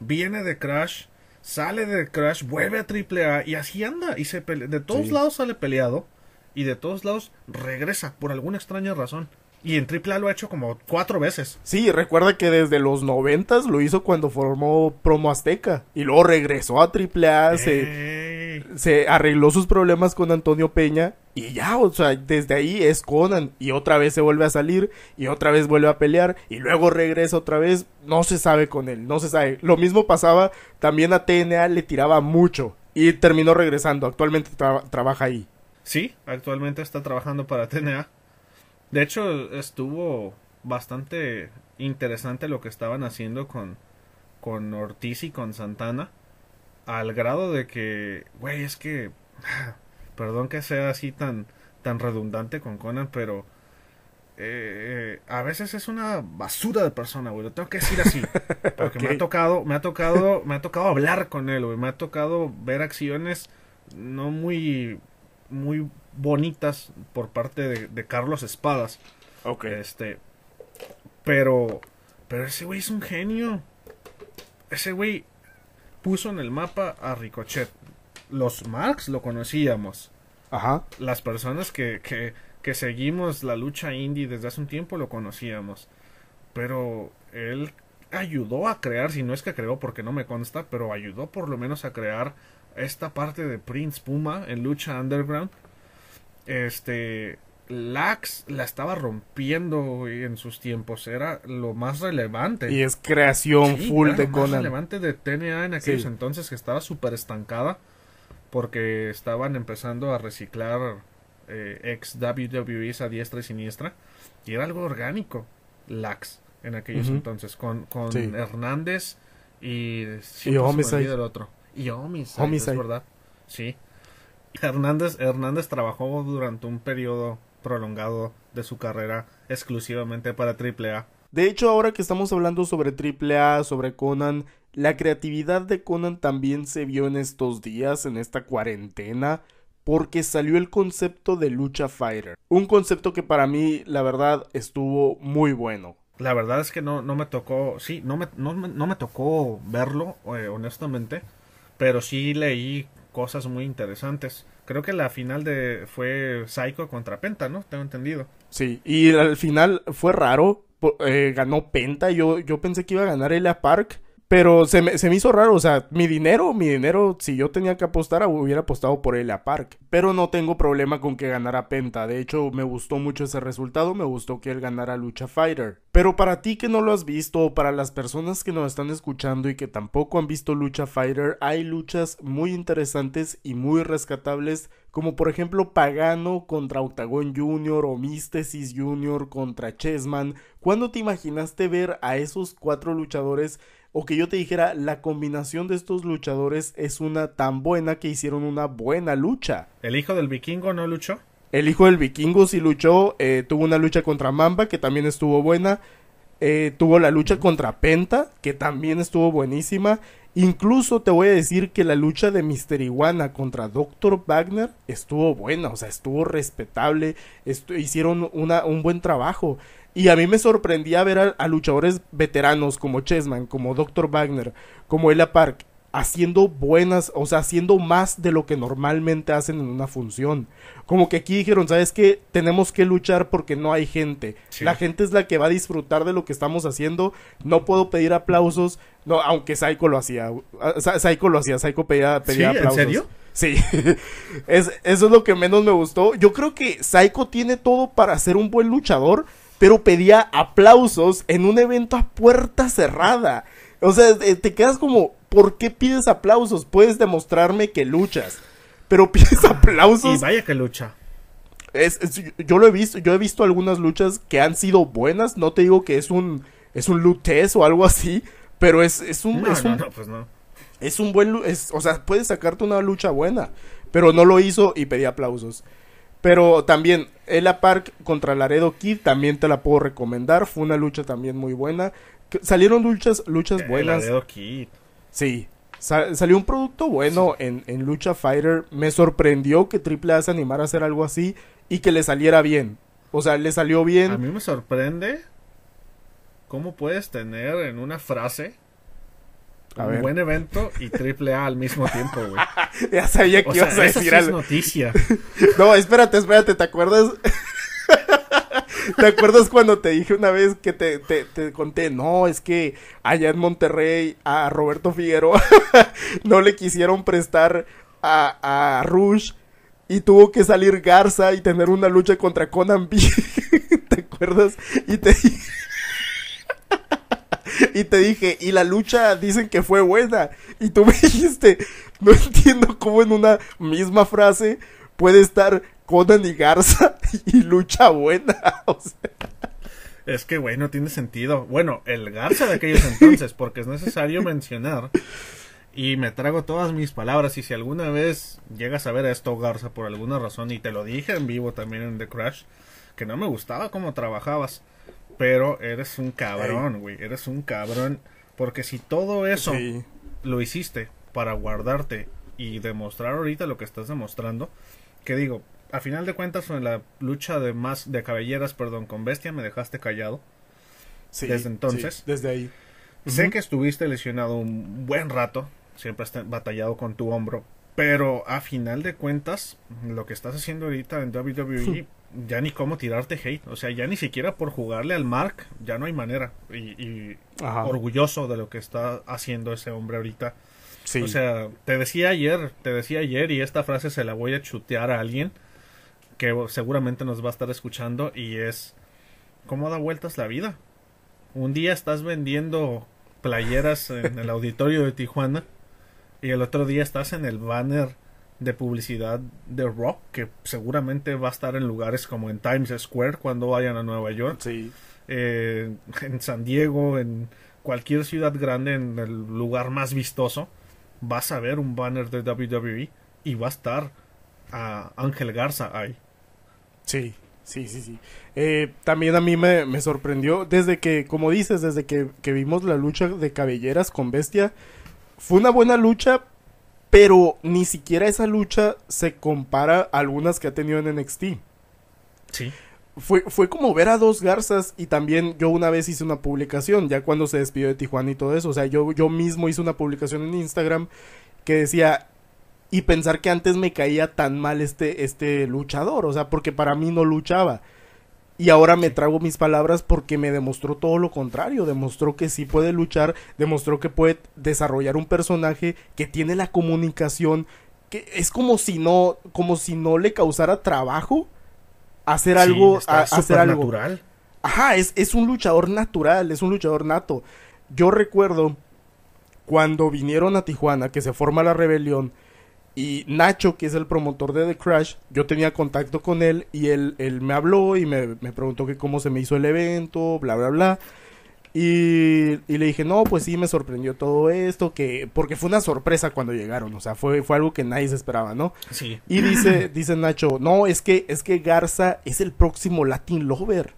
S2: viene de Crash, sale de Crash, vuelve a AAA y así anda. Y se de todos lados sale peleado y de todos lados regresa por alguna extraña razón. Y en AAA lo ha hecho como cuatro veces.
S1: Sí, recuerda que desde los noventas lo hizo cuando formó Promo Azteca. Y luego regresó a AAA, se, se, arregló sus problemas con Antonio Peña. Y ya, o sea, desde ahí es Conan. Y otra vez se vuelve a salir. Y otra vez vuelve a pelear. Y luego regresa otra vez. No se sabe con él, no se sabe. Lo mismo pasaba también a TNA, le tiraba mucho. Y terminó regresando. Actualmente trabaja ahí.
S2: Sí, actualmente está trabajando para TNA. De hecho, estuvo bastante interesante lo que estaban haciendo con, con Ortiz y con Santana. Al grado de que, güey, es que. Perdón que sea así tan, tan redundante con Conan, pero. Eh, a veces es una basura de persona, güey. Lo tengo que decir así. Porque me ha tocado, me ha tocado, me ha tocado hablar con él, güey. Me ha tocado ver acciones no muy muy bonitas por parte de, Carlos Espadas. Ok. Este, pero, pero ese güey es un genio. Ese güey puso en el mapa a Ricochet. Los Marx lo conocíamos. Ajá. Las personas que, que, que seguimos la lucha indie desde hace un tiempo lo conocíamos. Pero él ayudó a crear, si no es que creó porque no me consta, pero ayudó por lo menos a crear esta parte de Prince Puma en Lucha Underground, este, Lax la estaba rompiendo en sus tiempos, era lo más relevante. Y es creación full de con Conan. Más relevante de TNA en aquellos entonces que estaba súper estancada porque estaban empezando a reciclar eh, ex WWE a diestra y siniestra y era algo orgánico, Lax en aquellos entonces con, con Hernández y, y otro y homicide, Es verdad. Sí. Hernández, Hernández trabajó durante un periodo prolongado de su carrera exclusivamente para AAA. De
S1: hecho, ahora que estamos hablando sobre AAA, sobre Conan, la creatividad de Conan también se vio en estos días, en esta cuarentena, porque salió el concepto de lucha fighter. Un concepto que para mí, la verdad, estuvo muy bueno.
S2: La verdad es que no, no me tocó, sí, no me, no, me tocó verlo, eh, honestamente pero sí leí cosas muy interesantes. Creo que la final de fue Psycho contra Penta, ¿no? Tengo entendido.
S1: Sí, y al final fue raro. Eh, ganó Penta. Yo, yo pensé que iba a ganar Elia Park. Pero se me, hizo raro, o sea, mi dinero, mi dinero, si yo tenía que apostar, hubiera apostado por él a Park. Pero no tengo problema con que ganara Penta, de hecho me gustó mucho ese resultado, me gustó que él ganara Lucha Fighter. Pero para ti que no lo has visto, o para las personas que nos están escuchando y que tampoco han visto Lucha Fighter, hay luchas muy interesantes y muy rescatables como por ejemplo Pagano contra Octagon Jr. o Místesis Jr. contra Chessman. ¿Cuándo te imaginaste ver a esos cuatro luchadores o que yo te dijera la combinación de estos luchadores es una tan buena que hicieron una buena lucha.
S2: ¿El hijo del vikingo no luchó?
S1: El hijo del vikingo sí luchó, eh, tuvo una lucha contra Mamba que también estuvo buena, eh, tuvo la lucha contra Penta que también estuvo buenísima, incluso te voy a decir que la lucha de Mister Iguana contra Dr. Wagner estuvo buena, o sea, estuvo respetable, hicieron una, un buen trabajo. Y a mí me sorprendía ver a, luchadores veteranos como Chessman, como Dr. Wagner, como Ella Park, haciendo buenas, o sea, haciendo más de lo que normalmente hacen en una función. Como que aquí dijeron, ¿sabes qué? Tenemos que luchar porque no hay gente. La gente es la que va a disfrutar de lo que estamos haciendo. No puedo pedir aplausos. No, aunque Psycho lo hacía. Ah, Psycho lo hacía, Psycho pedía, pedía ¿Sí? aplausos. ¿En serio? Sí, es, eso es lo que menos me gustó. Yo creo que Psycho tiene todo para ser un buen luchador, pero pedía aplausos en un evento a puerta cerrada. O sea, eh, te quedas como, ¿por qué pides aplausos? Puedes demostrarme que luchas, pero pides aplausos. Y
S2: vaya que lucha.
S1: yo lo he visto, yo he visto algunas luchas que han sido buenas, no te digo que es un es un loot o algo así, pero es, es un, es, un pues es un buen es, o sea, puedes sacarte una lucha buena, pero no lo hizo y pedí aplausos. Pero también, Ella Park contra Laredo Kid también te la puedo recomendar. Fue una lucha también muy buena. Salieron luchas, luchas buenas. Laredo Kid. Sí. salió un producto bueno en, en, Lucha Fighter. Me sorprendió que Triple A se animara a hacer algo
S2: así y que le saliera bien. O sea, le salió bien. A mí me sorprende cómo puedes tener en una frase un buen evento y triple A al mismo tiempo, güey. ya sabía que ibas a decir algo. Es noticia. no, espérate,
S1: espérate, ¿te acuerdas? ¿Te acuerdas cuando te dije una vez que te, conté? No, es que allá en Monterrey a Roberto Figueroa no le quisieron prestar a, a Rush y tuvo que salir Garza y tener una lucha contra Conan B. ¿Te acuerdas? Y te dije. y te dije, y la lucha dicen que fue buena. Y tú me dijiste, no entiendo cómo en una misma frase puede estar Conan
S2: y Garza y lucha buena. O sea. Es que, güey, no tiene sentido. Bueno, el Garza de aquellos entonces, porque es necesario mencionar. Y me trago todas mis palabras. Y si alguna vez llegas a ver a esto, Garza, por alguna razón, y te lo dije en vivo también en The Crash, que no me gustaba cómo trabajabas. Pero eres un cabrón, güey. Eres un cabrón. Porque si todo eso lo hiciste para guardarte y demostrar ahorita lo que estás demostrando, que digo, a final de cuentas en la lucha de más de cabelleras, perdón, con Bestia me dejaste callado. Sí, desde entonces. desde ahí. Sé que estuviste lesionado un buen rato, siempre has batallado con tu hombro, pero a final de cuentas lo que estás haciendo ahorita en WWE ya ni cómo tirarte hate. O sea, ya ni siquiera por jugarle al Mark, ya no hay manera. Y, y orgulloso de lo que está haciendo ese hombre ahorita. Sí. O sea, te decía ayer, te decía ayer, y esta frase se la voy a chutear a alguien que seguramente nos va a estar escuchando, y es, ¿cómo da vueltas la vida? Un día estás vendiendo playeras en el auditorio de Tijuana, y el otro día estás en el banner de publicidad de rock que seguramente va a estar en lugares como en Times Square cuando vayan a Nueva York, sí. Eh, en San Diego, en cualquier ciudad grande, en el lugar más vistoso, vas a ver un banner de WWE y va a estar a Ángel Garza ahí.
S1: Sí, sí, sí, sí. Eh, también a mí me, sorprendió desde que, como dices, desde que, que vimos la lucha de cabelleras con Bestia, fue una buena lucha, pero ni siquiera esa lucha se compara a algunas que ha tenido en NXT. Sí. Fue, fue como ver a dos garzas y también yo una vez hice una publicación, ya cuando se despidió de Tijuana y todo eso, o sea, yo, yo mismo hice una publicación en Instagram que decía, y pensar que antes me caía tan mal este, este luchador, o sea, porque para mí no luchaba. Y ahora me trago mis palabras porque me demostró todo lo contrario, demostró que sí puede luchar, demostró que puede desarrollar un personaje que tiene la comunicación, que es como si no, como si no le causara trabajo hacer algo, a, hacer algo. Natural. Ajá, es, es un luchador natural, es un luchador nato. Yo recuerdo cuando vinieron a Tijuana, que se forma la rebelión, y Nacho, que es el promotor de The Crash, yo tenía contacto con él y él, él me habló y me, me preguntó que cómo se me hizo el evento, bla, bla, bla. Y, y, le dije, no, pues sí, me sorprendió todo esto, que porque fue una sorpresa cuando llegaron, o sea, fue, fue algo que nadie se esperaba, ¿no?
S2: Sí. Y dice,
S1: dice Nacho, no, es que, es que Garza es el próximo Latin Lover.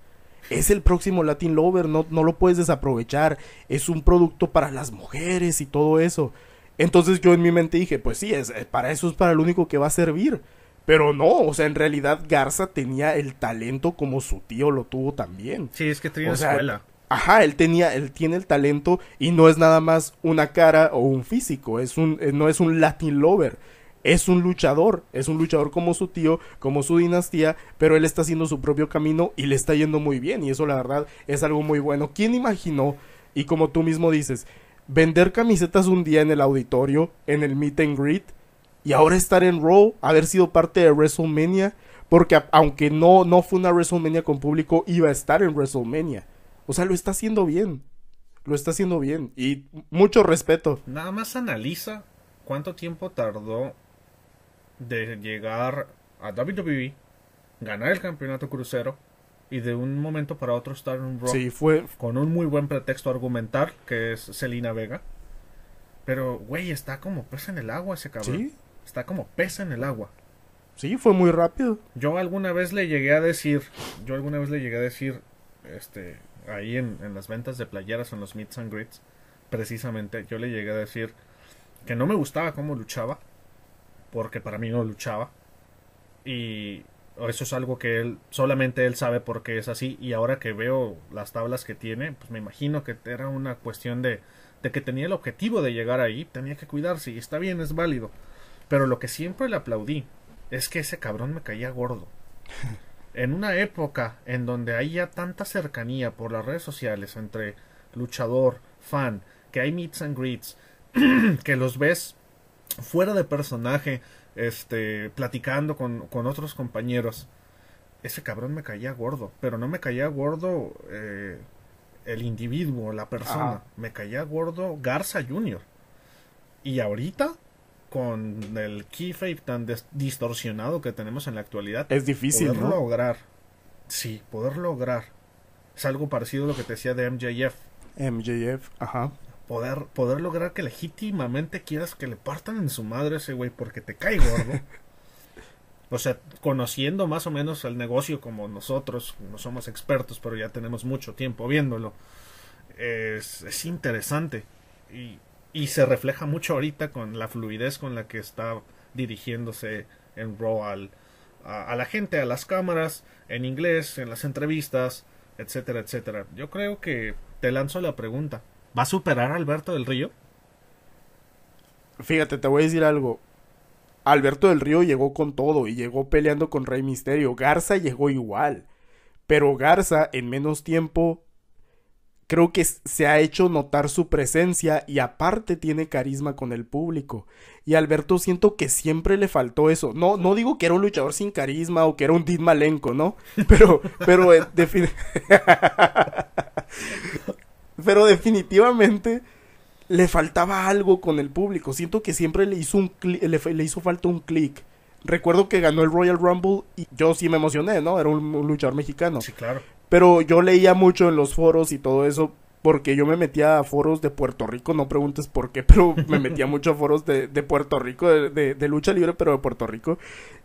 S1: Es el próximo Latin Lover, no, no lo puedes desaprovechar. Es un producto para las mujeres y todo eso. Entonces yo en mi mente dije, pues sí, es, para eso es para lo único que va a servir. Pero no, o sea, en realidad Garza tenía el talento como su tío lo tuvo también. Sí, es que tenía escuela. Ajá, él tenía, él tiene el talento y no es nada más una cara o un físico, es un, eh, no es un Latin lover, es un luchador, es un luchador como su tío, como su dinastía, pero él está haciendo su propio camino y le está yendo muy bien y eso la verdad es algo muy bueno. ¿Quién imaginó? Y como tú mismo dices, vender camisetas un día en el auditorio, en el meet and greet, y ahora estar en Raw, haber sido parte de WrestleMania, porque aunque no, no fue una WrestleMania con público, iba a estar en WrestleMania. O sea, lo está haciendo bien. Lo está
S2: haciendo bien. Y mucho respeto. Nada más analiza cuánto tiempo tardó de llegar a WWE, ganar el campeonato crucero, y de un momento para otro estar en un rock sí, fue... con un muy buen pretexto argumental que es Celina Vega. Pero, güey, está como pesa en el agua ese cabrón. ¿Sí? Está como pesa en el agua. Sí, fue muy rápido. Yo alguna vez le llegué a decir, yo alguna vez le llegué a decir, este, ahí en, en las ventas de playeras, en los meets and greets, precisamente, yo le llegué a decir que no me gustaba cómo luchaba, porque para mí no luchaba. Y eso es algo que él, solamente él sabe porque es así. Y ahora que veo las tablas que tiene, pues me imagino que era una cuestión de, de que tenía el objetivo de llegar ahí, tenía que cuidarse. Y está bien, es válido. Pero lo que siempre le aplaudí es que ese cabrón me caía gordo. en una época en donde hay ya tanta cercanía por las redes sociales entre luchador, fan, que hay meets and greets, que los ves fuera de personaje, este, platicando con, otros compañeros, ese cabrón me caía gordo, pero no me caía gordo eh, el individuo, la persona, me caía gordo Garza Jr. Y ahorita, con el keyfape tan distorsionado que tenemos en la actualidad, es difícil lograr. Sí, poder lograr. Es algo parecido a lo que te decía de MJF. MJF, ajá poder, lograr que legítimamente quieras que le partan en su madre ese güey porque te cae gordo. o sea, conociendo más o menos el negocio como nosotros, no somos expertos, pero ya tenemos mucho tiempo viéndolo, es, es interesante y, se refleja mucho ahorita con la fluidez con la que está dirigiéndose en Raw a la gente, a las cámaras, en inglés, en las entrevistas, etcétera, etcétera. Yo creo que te lanzo la pregunta. ¿Va a superar a Alberto del Río? Fíjate,
S1: te voy a decir algo. Alberto del Río llegó con todo y llegó peleando con Rey Misterio. Garza llegó igual. Pero Garza en menos tiempo creo que se ha hecho notar su presencia y aparte tiene carisma con el público. Y Alberto siento que siempre le faltó eso. No, no digo que era un luchador sin carisma o que era un Did Malenco, ¿no? Pero, pero, eh, definitivamente... Pero definitivamente le faltaba algo con el público. Siento que siempre le hizo, un le, le hizo falta un clic. Recuerdo que ganó el Royal Rumble y yo sí me emocioné, ¿no? Era un, luchador mexicano. Sí, claro. Pero yo leía mucho en los foros y todo eso porque yo me metía a foros de Puerto Rico, no preguntes por qué, pero me metía mucho a foros de, Puerto Rico, de, lucha libre, pero de Puerto Rico.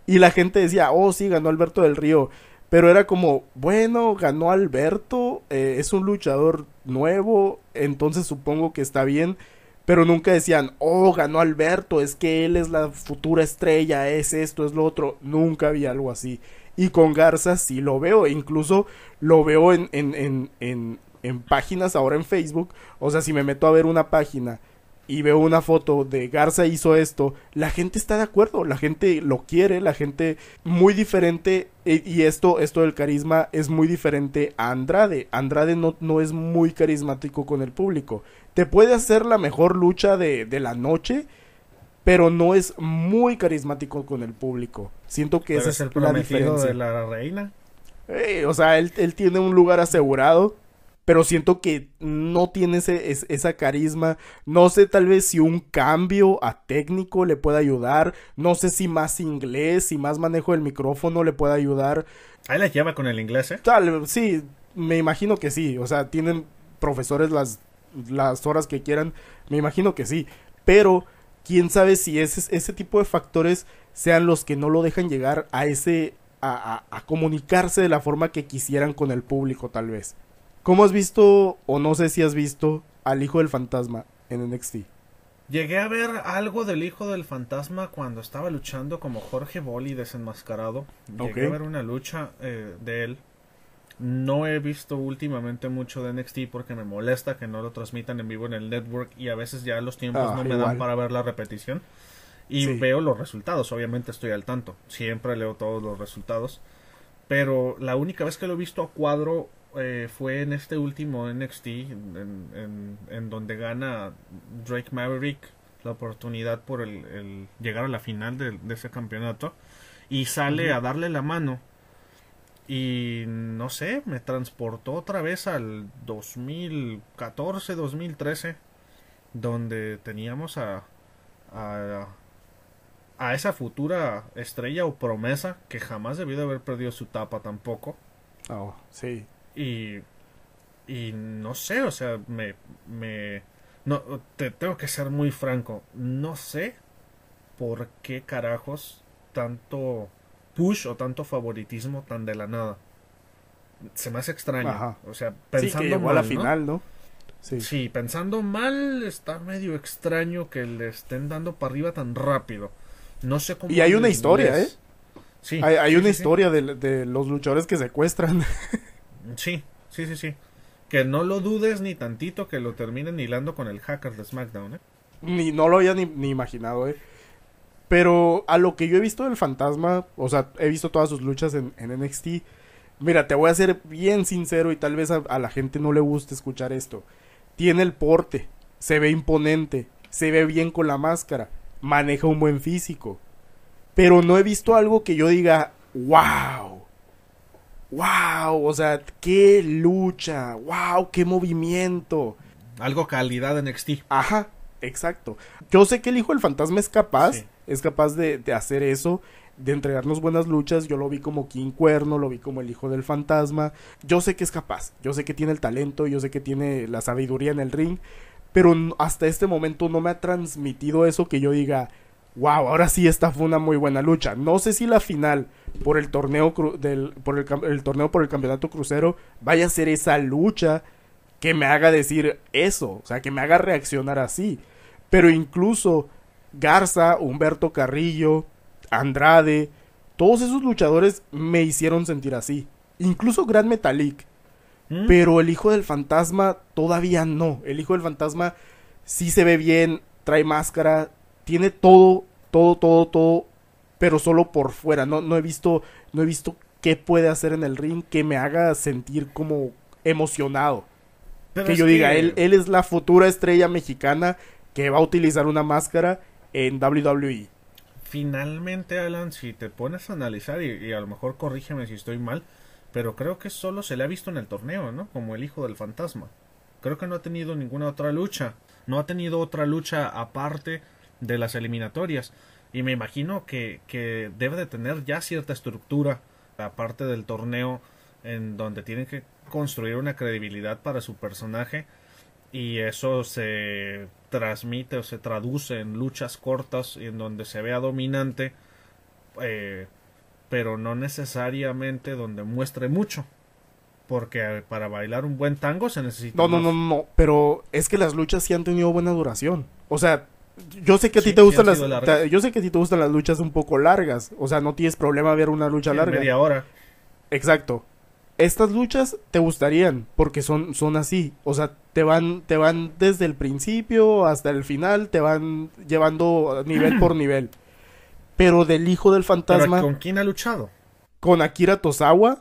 S1: Y la gente decía, oh, sí, ganó Alberto del Río, pero era como, bueno, ganó Alberto, eh, es un luchador nuevo, entonces supongo que está bien. Pero nunca decían, oh, ganó Alberto, es que él es la futura estrella, es esto, es lo otro. Nunca vi algo así. Y con Garza sí lo veo, e incluso lo veo en, en, en, en, en páginas ahora en Facebook. O sea, si me meto a ver una página y veo una foto de Garza hizo esto, la gente está de acuerdo, la gente lo quiere, la gente muy diferente eh, y esto, esto del carisma es muy diferente a Andrade. Andrade no, no es muy carismático con el público. Te puede hacer la mejor lucha de, de la noche, pero no es muy carismático con el público. Siento que esa es el la diferencia. de
S2: la reina.
S1: Eh, o sea, él tiene un lugar asegurado, pero siento que no tiene ese, esa carisma. No sé tal vez si un cambio a técnico le puede ayudar. No sé si más inglés, si más manejo del micrófono le puede ayudar. Ahí la llama con el inglés, ¿eh? Tal, sí, me imagino que sí. O sea, tienen profesores las, las horas que quieran. Me imagino que sí. Pero quién sabe si ese, ese tipo de factores sean los que no lo dejan llegar a ese. a, a comunicarse de la forma que quisieran con el público, tal vez. ¿Cómo has visto, o no sé si has visto, al hijo del fantasma en NXT?
S2: Llegué a ver algo del hijo del fantasma cuando estaba luchando como Jorge Boli desenmascarado. Llegué a ver una lucha eh, de él. No he visto últimamente mucho de NXT porque me molesta que no lo transmitan en vivo en el network y a veces ya los tiempos ah, no me dan para ver la repetición. Y veo los resultados, obviamente estoy al tanto. Siempre leo todos los resultados. Pero la única vez que lo he visto a cuadro eh, fue en este último NXT, en, en, donde gana Drake Maverick la oportunidad por el, el llegar a la final de, ese campeonato y sale a darle la mano. Y no sé, me transportó otra vez al 2014, 2013, donde teníamos a, a, a esa futura estrella o promesa que jamás debió de haber perdido su tapa tampoco. Oh, sí, y, y no sé, o sea, me, me, no, te tengo que ser muy franco, no sé por qué carajos tanto push o tanto favoritismo tan de la nada. Se me hace extraño. O sea, pensando mal, a final, ¿no? Sí. sí. pensando mal, está medio extraño que le estén dando para arriba tan rápido. No sé cómo. Y hay una historia, ¿eh? Sí. Hay, hay una historia de, de los luchadores que secuestran. Sí, sí, sí, sí. Que no lo dudes ni tantito que lo terminen hilando con el hacker de SmackDown, ¿eh? Ni, no lo había ni, imaginado,
S1: ¿eh? Pero a lo que yo he visto del fantasma, o sea, he visto todas sus luchas en, en NXT. Mira, te voy a ser bien sincero y tal vez a, a la gente no le guste escuchar esto. Tiene el porte, se ve imponente, se ve bien con la máscara, maneja un buen físico. Pero no he visto algo que yo diga, wow, wow, o sea, qué lucha, wow, qué movimiento. Algo calidad en NXT. Ajá, exacto. Yo sé que el hijo del fantasma es capaz, es capaz de, de, hacer eso, de entregarnos buenas luchas. Yo lo vi como King Cuerno, lo vi como el hijo del fantasma. Yo sé que es capaz, yo sé que tiene el talento, yo sé que tiene la sabiduría en el ring, pero hasta este momento no me ha transmitido eso que yo diga, wow, ahora sí esta fue una muy buena lucha. No sé si la final por el torneo del, por el, torneo por el campeonato crucero vaya a ser esa lucha que me haga decir eso, o sea, que me haga reaccionar así. Pero incluso Garza, Humberto Carrillo, Andrade, todos esos luchadores me hicieron sentir así. Incluso Gran Metalik. Mm. Pero el hijo del fantasma todavía no. El hijo del fantasma sí se ve bien, trae máscara, tiene todo, todo, todo, todo, pero solo por fuera. No, no he visto, no he visto qué puede hacer en el ring que me haga sentir como emocionado.
S2: que yo diga, él,
S1: él es la futura estrella mexicana que va a utilizar una máscara en
S2: WWE. Finalmente, Alan, si te pones a analizar, y a lo mejor corrígeme si estoy mal, pero creo que solo se le ha visto en el torneo, ¿no? Como el hijo del fantasma. Creo que no ha tenido ninguna otra lucha. No ha tenido otra lucha aparte de las eliminatorias. Y me imagino que, debe de tener ya cierta estructura, aparte del torneo, en donde tienen que construir una credibilidad para su personaje. Y eso se transmite o se traduce en luchas cortas, y en donde se vea dominante, eh, pero no necesariamente donde muestre mucho porque eh, para bailar un buen tango se necesita. No, no, no,
S1: no, pero es que las luchas sí han tenido buena duración. O sea, yo sé que a ti te gustan las yo sé que a te gustan las luchas un poco largas, o sea, no tienes problema ver una lucha larga. Media hora. Exacto. Estas luchas te gustarían porque son son así, o sea, te van te van desde el principio hasta el final, te van llevando nivel por nivel. Pero del hijo del fantasma ¿Con
S2: quién ha luchado?
S1: Con Akira Tozawa,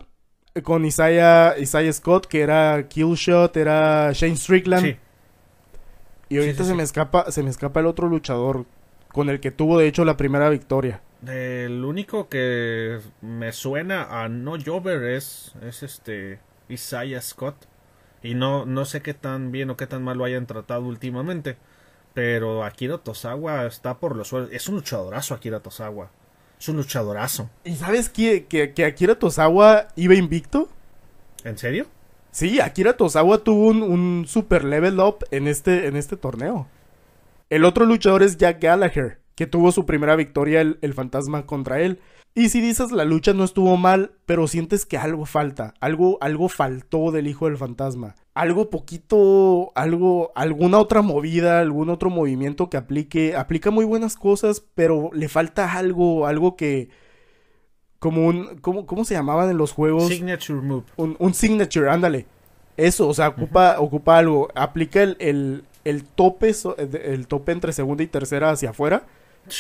S1: eh, con Isaiah, Isaiah Scott, que era Killshot, era Shane Strickland. Y ahorita se me escapa, se me escapa el otro luchador con el que tuvo de hecho la primera victoria.
S2: El único que me suena a no Jover es, es este Isaiah Scott. Y no, no sé qué tan bien o qué tan mal lo hayan tratado últimamente. Pero Akira Tosawa está por los suelos. Es un luchadorazo Akira Tosawa. Es un luchadorazo.
S1: ¿Y sabes que, que, que Akira Tosawa iba invicto? ¿En serio? Sí, Akira Tozawa tuvo un, super level up en este, en este torneo. El otro luchador es Jack Gallagher, que tuvo su primera victoria el, el fantasma contra él. Y si dices la lucha no estuvo mal, pero sientes que algo falta, algo, algo faltó del hijo del fantasma. Algo poquito, algo, alguna otra movida, algún otro movimiento que aplique. Aplica muy buenas cosas, pero le falta algo, algo que, como un. ¿Cómo, se llamaban en los juegos? Signature move. Un, signature, ándale. Eso, o sea, ocupa, ocupa algo. Aplica el, tope, el, tope entre segunda y tercera hacia afuera.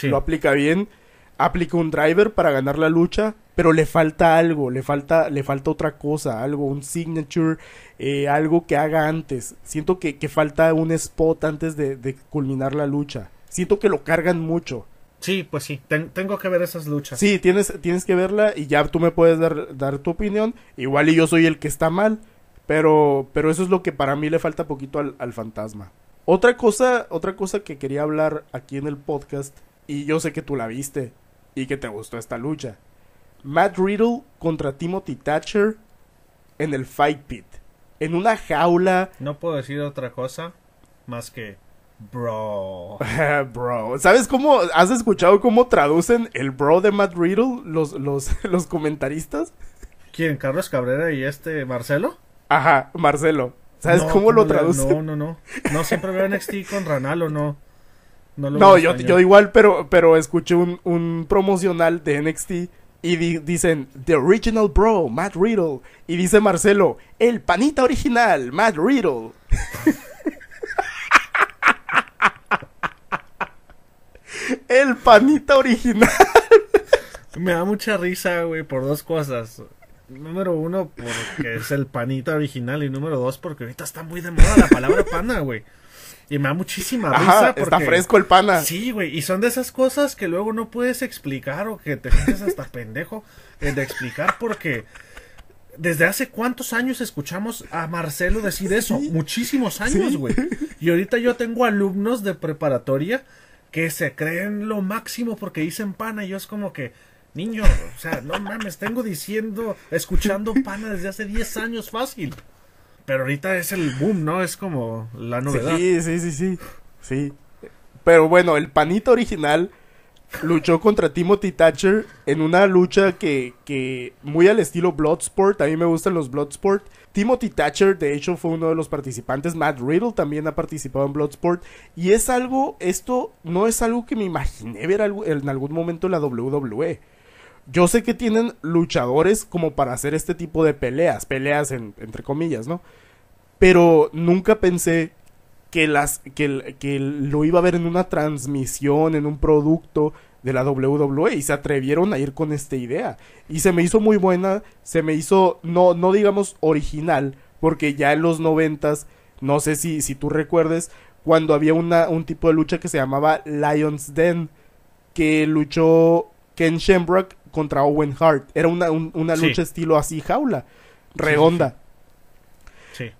S1: Lo aplica bien. Aplica un driver para ganar la lucha. Pero le falta algo, le falta, le falta otra cosa, algo, un signature, eh, algo que haga antes. Siento que, que falta un spot antes de culminar la lucha. Siento que lo cargan mucho.
S2: Sí, pues sí, tengo que ver esas luchas. Sí,
S1: tienes, tienes que verla y ya tú me puedes dar, dar tu opinión. Igual y yo soy el que está mal, pero, pero eso es lo que para mí le falta poquito al, al fantasma. Otra cosa, otra cosa que quería hablar aquí en el podcast, y yo sé que tú la viste y que te gustó esta lucha. Matt Riddle contra Timothy Thatcher en el Fight Pit. En una jaula.
S2: No puedo decir otra cosa más que Bro. ¿Sabes cómo?
S1: ¿Has escuchado cómo traducen el bro de Matt Riddle los, los, los comentaristas?
S2: ¿Quién? ¿Carlos Cabrera y este Marcelo? Ajá, Marcelo. ¿Sabes cómo lo traducen? No, no, no. No siempre veo NXT con Ranal o no. No, no yo, igual, pero,
S1: pero escuché un, un promocional de NXT y dicen The Original Bro, Matt Riddle. Y dice Marcelo, el panita original, Matt Riddle.
S2: El panita original. Me da mucha risa, güey, por dos cosas. Número uno, porque es el panita original. Y número dos, porque ahorita está muy de moda la palabra pana, güey. Y me da muchísima risa. porque... Está fresco el pana. Sí, güey. Y son de esas cosas que luego no puedes explicar o que te sientes hasta pendejo eh, de explicar porque desde hace cuántos años escuchamos a Marcelo decir eso. Muchísimos años, güey. Y ahorita yo tengo alumnos de preparatoria que se creen lo máximo porque dicen pana. Y yo es como que, niño, o sea, no mames, tengo diciendo, escuchando pana desde hace 10 años fácil. Pero ahorita es el boom, ¿no? Es como la novedad. Sí, sí, sí, sí. Sí. Pero bueno, el panito original
S1: luchó contra Timothy Thatcher en una lucha que, que muy al estilo Bloodsport. A mí me gustan los Bloodsport. Timothy Thatcher, de hecho, fue uno de los participantes. Matt Riddle también ha participado en Bloodsport. Y es algo, esto no es algo que me imaginé ver en algún momento en la WWE. Yo sé que tienen luchadores como para hacer este tipo de peleas, peleas entre comillas, ¿no? Pero nunca pensé que, las, que, que lo iba a ver en una transmisión, en un producto de la WWE y se atrevieron a ir con esta idea. Y se me hizo muy buena, se me hizo, no, no digamos original, porque ya en los noventas, no sé si, si tú recuerdes, cuando había una, un tipo de lucha que se llamaba Lions Den, que luchó Ken Shamrock contra Owen Hart. Era una, una lucha estilo así, jaula, redonda.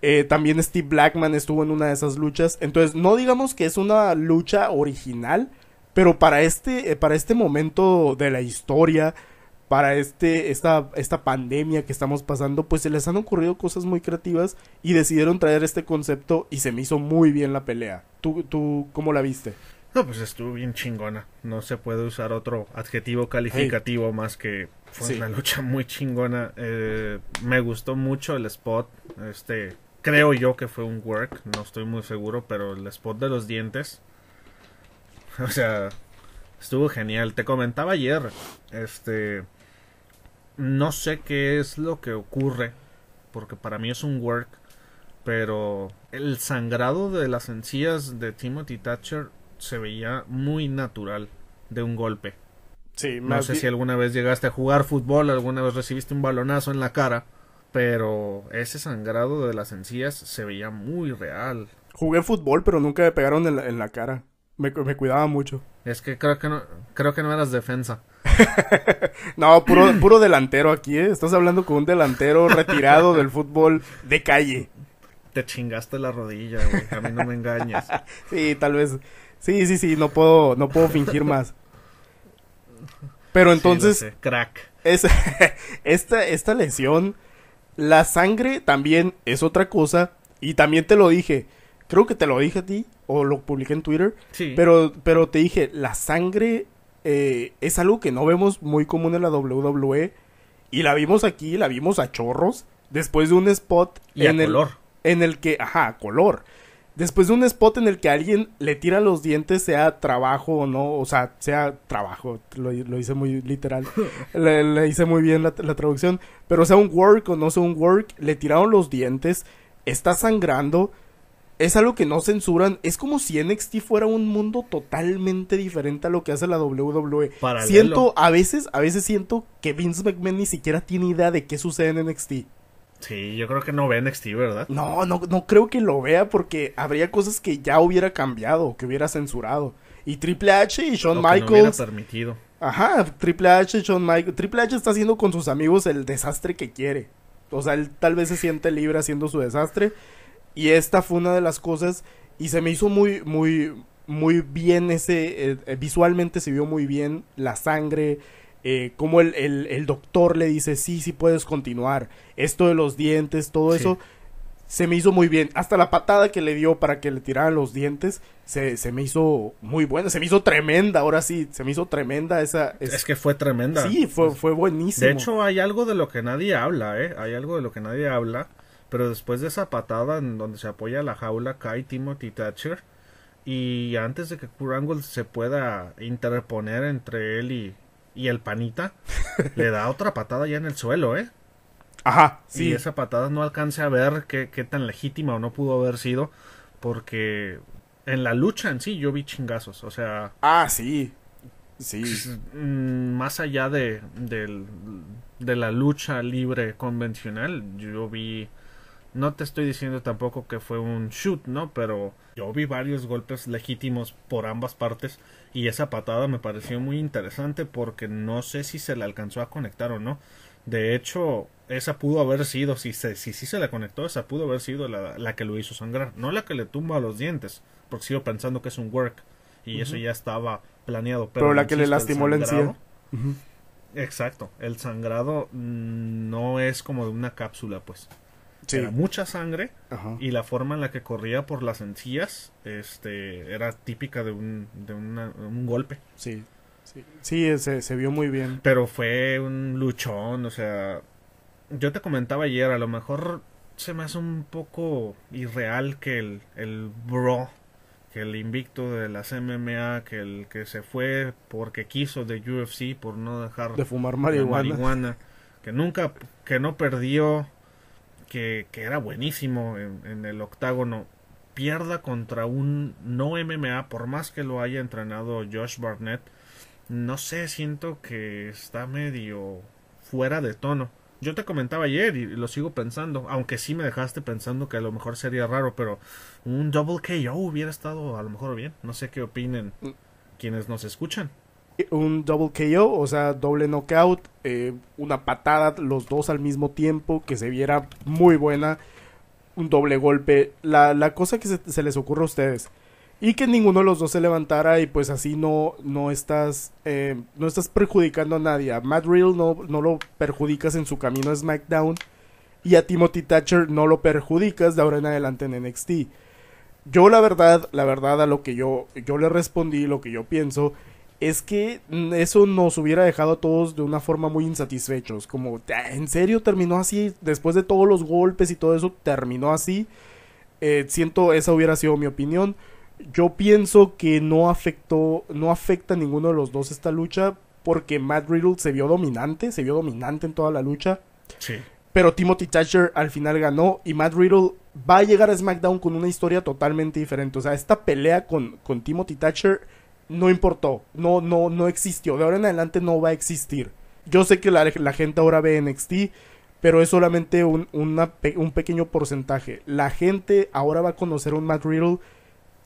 S1: Eh, también Steve Blackman estuvo en una de esas luchas. Entonces, no digamos que es una lucha original, pero para este, eh, para este momento de la historia, para este, esta, esta pandemia que estamos pasando, pues se les han ocurrido cosas muy creativas y decidieron traer este concepto y se me hizo muy bien la pelea. ¿Tú, tú cómo la viste?
S2: No, pues estuvo bien chingona. No se puede usar otro adjetivo calificativo más que fue una lucha muy chingona. Eh, me gustó mucho el spot. Este, creo yo que fue un work. No estoy muy seguro, pero el spot de los dientes. O sea, estuvo genial. Te comentaba ayer, este, no sé qué es lo que ocurre, porque para mí es un work. Pero el sangrado de las encías de Timothy Thatcher se veía muy natural de un golpe. Sí, no sé si alguna vez llegaste a jugar fútbol, alguna vez recibiste un balonazo en la cara, pero ese sangrado de las encías se veía muy real. Jugué fútbol, pero nunca me pegaron en la, cara.
S1: Me, cuidaba mucho.
S2: Es que creo que no, creo que no eras defensa.
S1: no, puro, puro
S2: delantero aquí, ¿eh? Estás
S1: hablando con un delantero retirado del fútbol de calle. Te chingaste la rodilla, güey. A mí no me engañas. sí, tal vez. Sí, sí, sí, no puedo, no puedo fingir más. Pero entonces. crack. esta, esta lesión, la sangre también es otra cosa. Y también te lo dije. Creo que te lo dije a ti, o lo publiqué en Twitter. Sí. Pero, pero te dije, la sangre eh, es algo que no vemos muy común en la WWE. Y la vimos aquí, la vimos a chorros. Después de un spot. en el, En el que, ajá, color después de un spot en el que alguien le tira los dientes, sea trabajo o no, o sea, sea trabajo, lo, hice muy literal, le, hice muy bien la, traducción, pero sea un work o no sea un work, le tiraron los dientes, está sangrando, es algo que no censuran, es como si NXT fuera un mundo totalmente diferente a lo que hace la WWE. Siento, a veces, a veces siento que Vince McMahon ni siquiera tiene idea de qué sucede en NXT. Sí, yo creo que no ve NXT, ¿verdad? No, no, no creo que lo vea porque habría cosas que ya hubiera cambiado, que hubiera censurado. Y Triple H y Shawn Michaels. Que no hubiera permitido. Ajá, Triple H y Shawn Michaels. Triple H está haciendo con sus amigos el desastre que quiere. O sea, él tal vez se siente libre haciendo su desastre. Y esta fue una de las cosas. Y se me hizo muy, muy, muy bien ese. Eh, eh, visualmente se vio muy bien la sangre eh, como el, el, doctor le dice, sí, sí puedes continuar, esto de los dientes, todo eso, se me hizo muy bien. Hasta la patada que le dio para que le tiraran los dientes, se, se me hizo muy buena, se me hizo tremenda, ahora sí, se me hizo tremenda esa... Es,
S2: que fue tremenda. Sí,
S1: fue, fue buenísimo. De hecho,
S2: hay algo de lo que nadie habla, ¿eh? Hay algo de lo que nadie habla, pero después de esa patada en donde se apoya la jaula, cae Timothy Thatcher. Y antes de que Angle se pueda interponer entre él y, y el panita le da otra patada ya en el suelo, ¿eh? Ajá, sí. Y esa patada no alcance a ver qué, qué tan legítima o no pudo haber sido, porque en la lucha en sí yo vi chingazos, o sea... Ah, sí. Sí. Pues, mm, más allá de, de, de la lucha libre convencional, yo vi no te estoy diciendo tampoco que fue un shoot, ¿no? Pero yo vi varios golpes legítimos por ambas partes y esa patada me pareció muy interesante porque no sé si se la alcanzó a conectar o no. De hecho, esa pudo haber sido, si se, si, se la conectó, esa pudo haber sido la, que lo hizo sangrar, no la que le tumba los dientes, porque sigo pensando que es un work y eso ya estaba planeado. Pero, la que le lastimó la encía. Exacto, el sangrado no es como de una cápsula, pues mucha sangre y la forma en la que corría por las encías este, era típica de un, golpe. Sí, sí, se, vio muy bien. Pero fue un luchón, o sea, yo te comentaba ayer, a lo mejor se me hace un poco irreal que el, bro, que el invicto de las MMA, que el que se fue porque quiso de UFC por no dejar de fumar marihuana que nunca, que no perdió que, era buenísimo en, el octágono, pierda contra un no MMA, por más que lo haya entrenado Josh Barnett, no sé, siento que está medio fuera de tono. Yo te comentaba ayer y lo sigo pensando, aunque sí me dejaste pensando que a lo mejor sería raro, pero un double KO hubiera estado a lo mejor bien. No sé qué opinen mm. quienes nos escuchan
S1: un double KO, o sea, doble knockout, eh, una patada, los dos al mismo tiempo, que se viera muy buena, un doble golpe, la, la cosa que se, les ocurre a ustedes. Y que ninguno de los dos se levantara y pues así no, no, estás, eh, no estás perjudicando a nadie. A Matt Riddle no, no lo perjudicas en su camino a SmackDown y a Timothy Thatcher no lo perjudicas de ahora en adelante en NXT. Yo la verdad, la verdad a lo que yo, yo le respondí, lo que yo pienso, es que eso nos hubiera dejado a todos de una forma muy insatisfechos. Como, ah, ¿en serio terminó así? Después de todos los golpes y todo eso, terminó así. Eh, siento, esa hubiera sido mi opinión. Yo pienso que no afectó, no afecta a ninguno de los dos esta lucha porque Matt Riddle se vio dominante, se vio dominante en toda la lucha. Sí. Pero Timothy Thatcher al final ganó y Matt Riddle va a llegar a SmackDown con una historia totalmente diferente. O sea, esta pelea con, con Timothy Thatcher no importó, no, no, no existió, de ahora en adelante no va a existir. Yo sé que la, gente ahora ve NXT, pero es solamente un, un pequeño porcentaje. La gente ahora va a conocer un Matt Riddle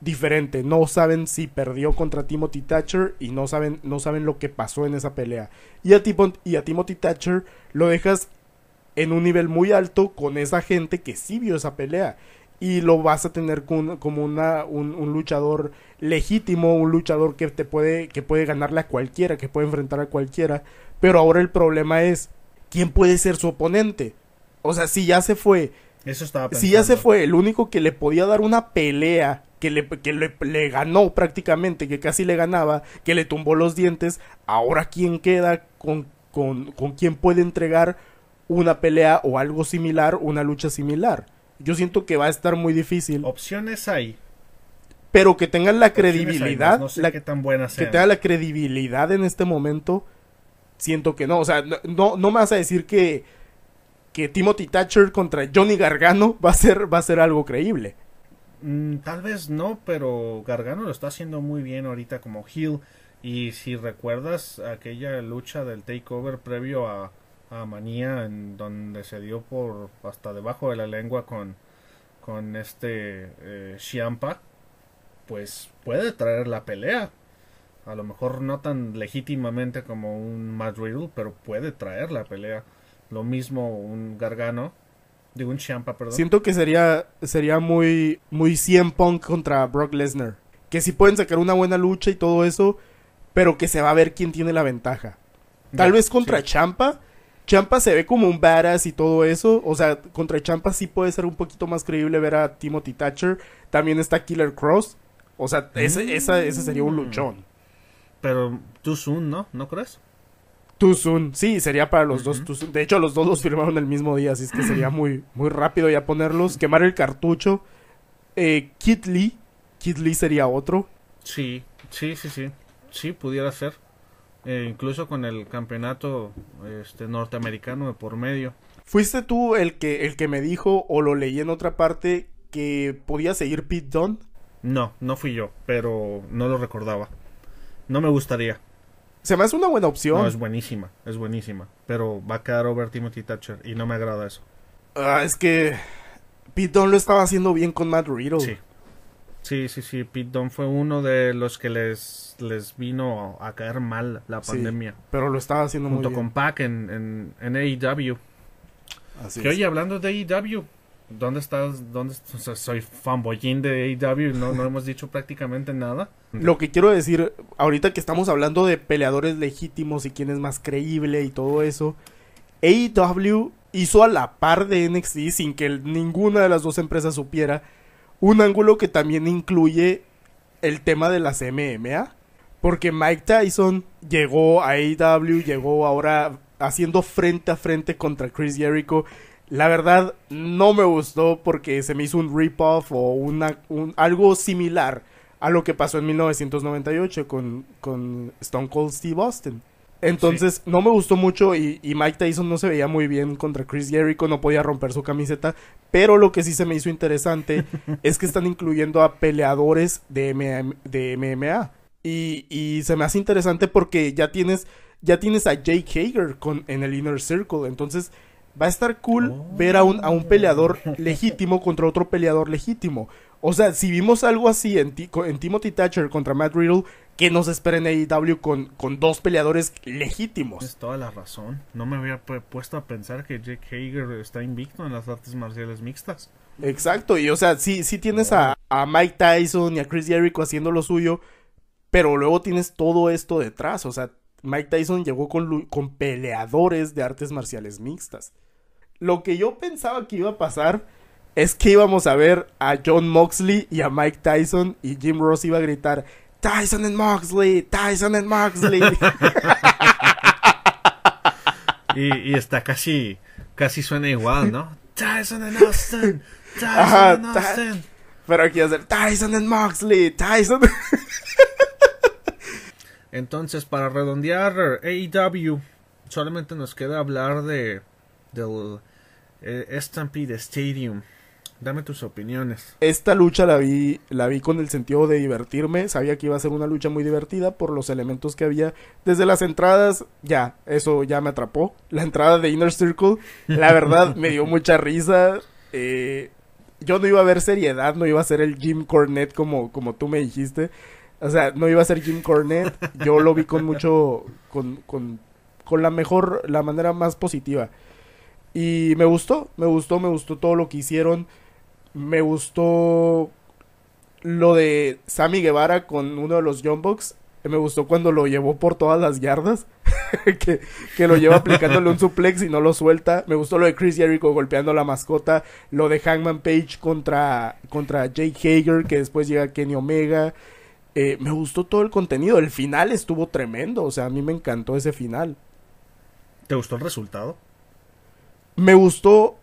S1: diferente. No saben si perdió contra Timothy Thatcher y no saben, no saben lo que pasó en esa pelea. Y a, y a Timothy Thatcher lo dejas en un nivel muy alto con esa gente que sí vio esa pelea y lo vas a tener como una, un, luchador legítimo, un luchador que te puede, que puede ganarle a cualquiera, que puede enfrentar a cualquiera. Pero ahora el problema es quién puede ser su oponente. O sea, si ya se fue.
S2: Eso estaba Si ya
S1: se fue, el único que le podía dar una pelea, que, le, que le, ganó prácticamente, que casi le ganaba, que le tumbó los dientes, ahora quién queda con, con, con quién puede entregar una pelea o algo similar, una lucha similar yo siento que va a estar muy difícil. Opciones hay. Pero que tengan la credibilidad. no sé la, qué
S2: tan buena sea. Que tenga la
S1: credibilidad en este momento. Siento que no. O sea, no, no me a decir que, que Timothy Thatcher contra Johnny Gargano va a ser, va a ser algo creíble.
S2: Mm, tal vez no, pero Gargano lo está haciendo muy bien ahorita como heel. Y si recuerdas aquella lucha del takeover previo a, a Manía, en donde se dio por hasta debajo de la lengua con, con este chiampa eh, pues puede traer la pelea. A lo mejor no tan legítimamente como un Madrid pero puede traer la pelea. Lo mismo un Gargano, de un Champa, perdón. Siento
S1: que sería, sería muy, muy cien Punk contra Brock Lesnar. Que si pueden sacar una buena lucha y todo eso, pero que se va a ver quién tiene la ventaja. Tal vez contra Champa Champa se ve como un badass y todo eso. O sea, contra Champa sí puede ser un poquito más creíble ver a Timothy Thatcher. También está Killer Cross. O sea, ese, mm. sería un luchón. Pero too soon, ¿no? ¿No crees? Too soon. Sí, sería para los dos De hecho, los dos los firmaron el mismo día, así es que sería muy, muy rápido ya ponerlos. Quemar el cartucho. Eh, Kid
S2: Lee. Kid Lee sería otro. Sí, sí, sí, sí. Sí, pudiera ser. Eh, incluso con el campeonato este, norteamericano de por medio.
S1: ¿Fuiste tú el que, el que me dijo o lo leí en otra parte que podía seguir Pete Don?
S2: No, no fui yo, pero no lo recordaba. No me gustaría. Se me hace una buena opción. No, es buenísima, es buenísima. Pero va a quedar over Timothy Thatcher y no me agrada eso. Ah, es que Pete Don lo estaba haciendo bien con Matt Riddle. Sí, Sí, sí, sí. Pete Don fue uno de los que les, les vino a caer mal la pandemia.
S1: pero lo estaba haciendo junto muy bien.
S2: con Pac en, en, AEW. Así que oye, hablando de AEW, ¿dónde estás? Dónde, soy fanboyín de AEW no, no hemos dicho prácticamente nada. Lo que quiero decir, ahorita que estamos hablando de
S1: peleadores legítimos y quién es más creíble y todo eso, AEW hizo a la par de NXT sin que ninguna de las dos empresas supiera un ángulo que también incluye el tema de las MMA. Porque Mike Tyson llegó a AEW, llegó ahora haciendo frente a frente contra Chris Jericho. La verdad, no me gustó porque se me hizo un rip-off o una, algo similar a lo que pasó en 1998 con, con Stone Cold Steve Austin. Entonces, no me gustó mucho y, Mike Tyson no se veía muy bien contra Chris Jericho, no podía romper su camiseta. Pero lo que sí se me hizo interesante es que están incluyendo a peleadores de, de MMA. Y, se me hace interesante porque ya tienes, ya tienes a Jake Hager con, en el Inner Circle. Entonces, va a estar cool oh. ver a un, a un peleador legítimo contra otro peleador legítimo. O sea, si vimos algo así en, en Timothy Thatcher contra Matt Riddle, que nos espera en AEW con, con
S2: dos peleadores legítimos. Tienes toda la razón. No me había puesto a pensar que Jake Hager está invicto en las artes marciales mixtas.
S1: Exacto, y o sea, sí, tienes a, Mike Tyson y a Chris Jericho haciendo lo suyo, pero luego tienes todo esto detrás. O sea, Mike Tyson llegó con, con peleadores de artes marciales mixtas. Lo que yo pensaba que iba a pasar es que íbamos a ver a John Moxley y a Mike Tyson y Jim Ross iba a gritar Tyson and Moxley, Tyson and Moxley.
S2: y, está casi, casi suena igual, ¿no? Tyson and Austin, Tyson and Austin. Pero pero es hacer Tyson and Moxley, Tyson. Entonces, para redondear AEW, solamente nos queda hablar de del eh, Stampede Stadium Dame tus opiniones.
S1: Esta lucha la vi, la vi con el sentido de divertirme. Sabía que iba a ser una lucha muy divertida por los elementos que había. Desde las entradas, ya, eso ya me atrapó. La entrada de Inner Circle, la verdad, me dio mucha risa. Eh, yo no iba a ver seriedad, no iba a ser el Jim Cornette como, como tú me dijiste. O sea, no iba a ser Jim Cornette. Yo lo vi con mucho, con, con, con la mejor, la manera más positiva. Y me gustó, me gustó, me gustó todo lo que hicieron. Me gustó lo de Sammy Guevara con uno de los John Me gustó cuando lo llevó por todas las yardas. que, que, lo lleva aplicándole un suplex y no lo suelta. Me gustó lo de Chris Jericho golpeando a la mascota. Lo de Hangman Page contra, contra Jake Hager, que después llega Kenny Omega. Eh, me gustó todo el contenido. El final estuvo tremendo. O sea, a mí me encantó ese final. ¿Te gustó el resultado? Me gustó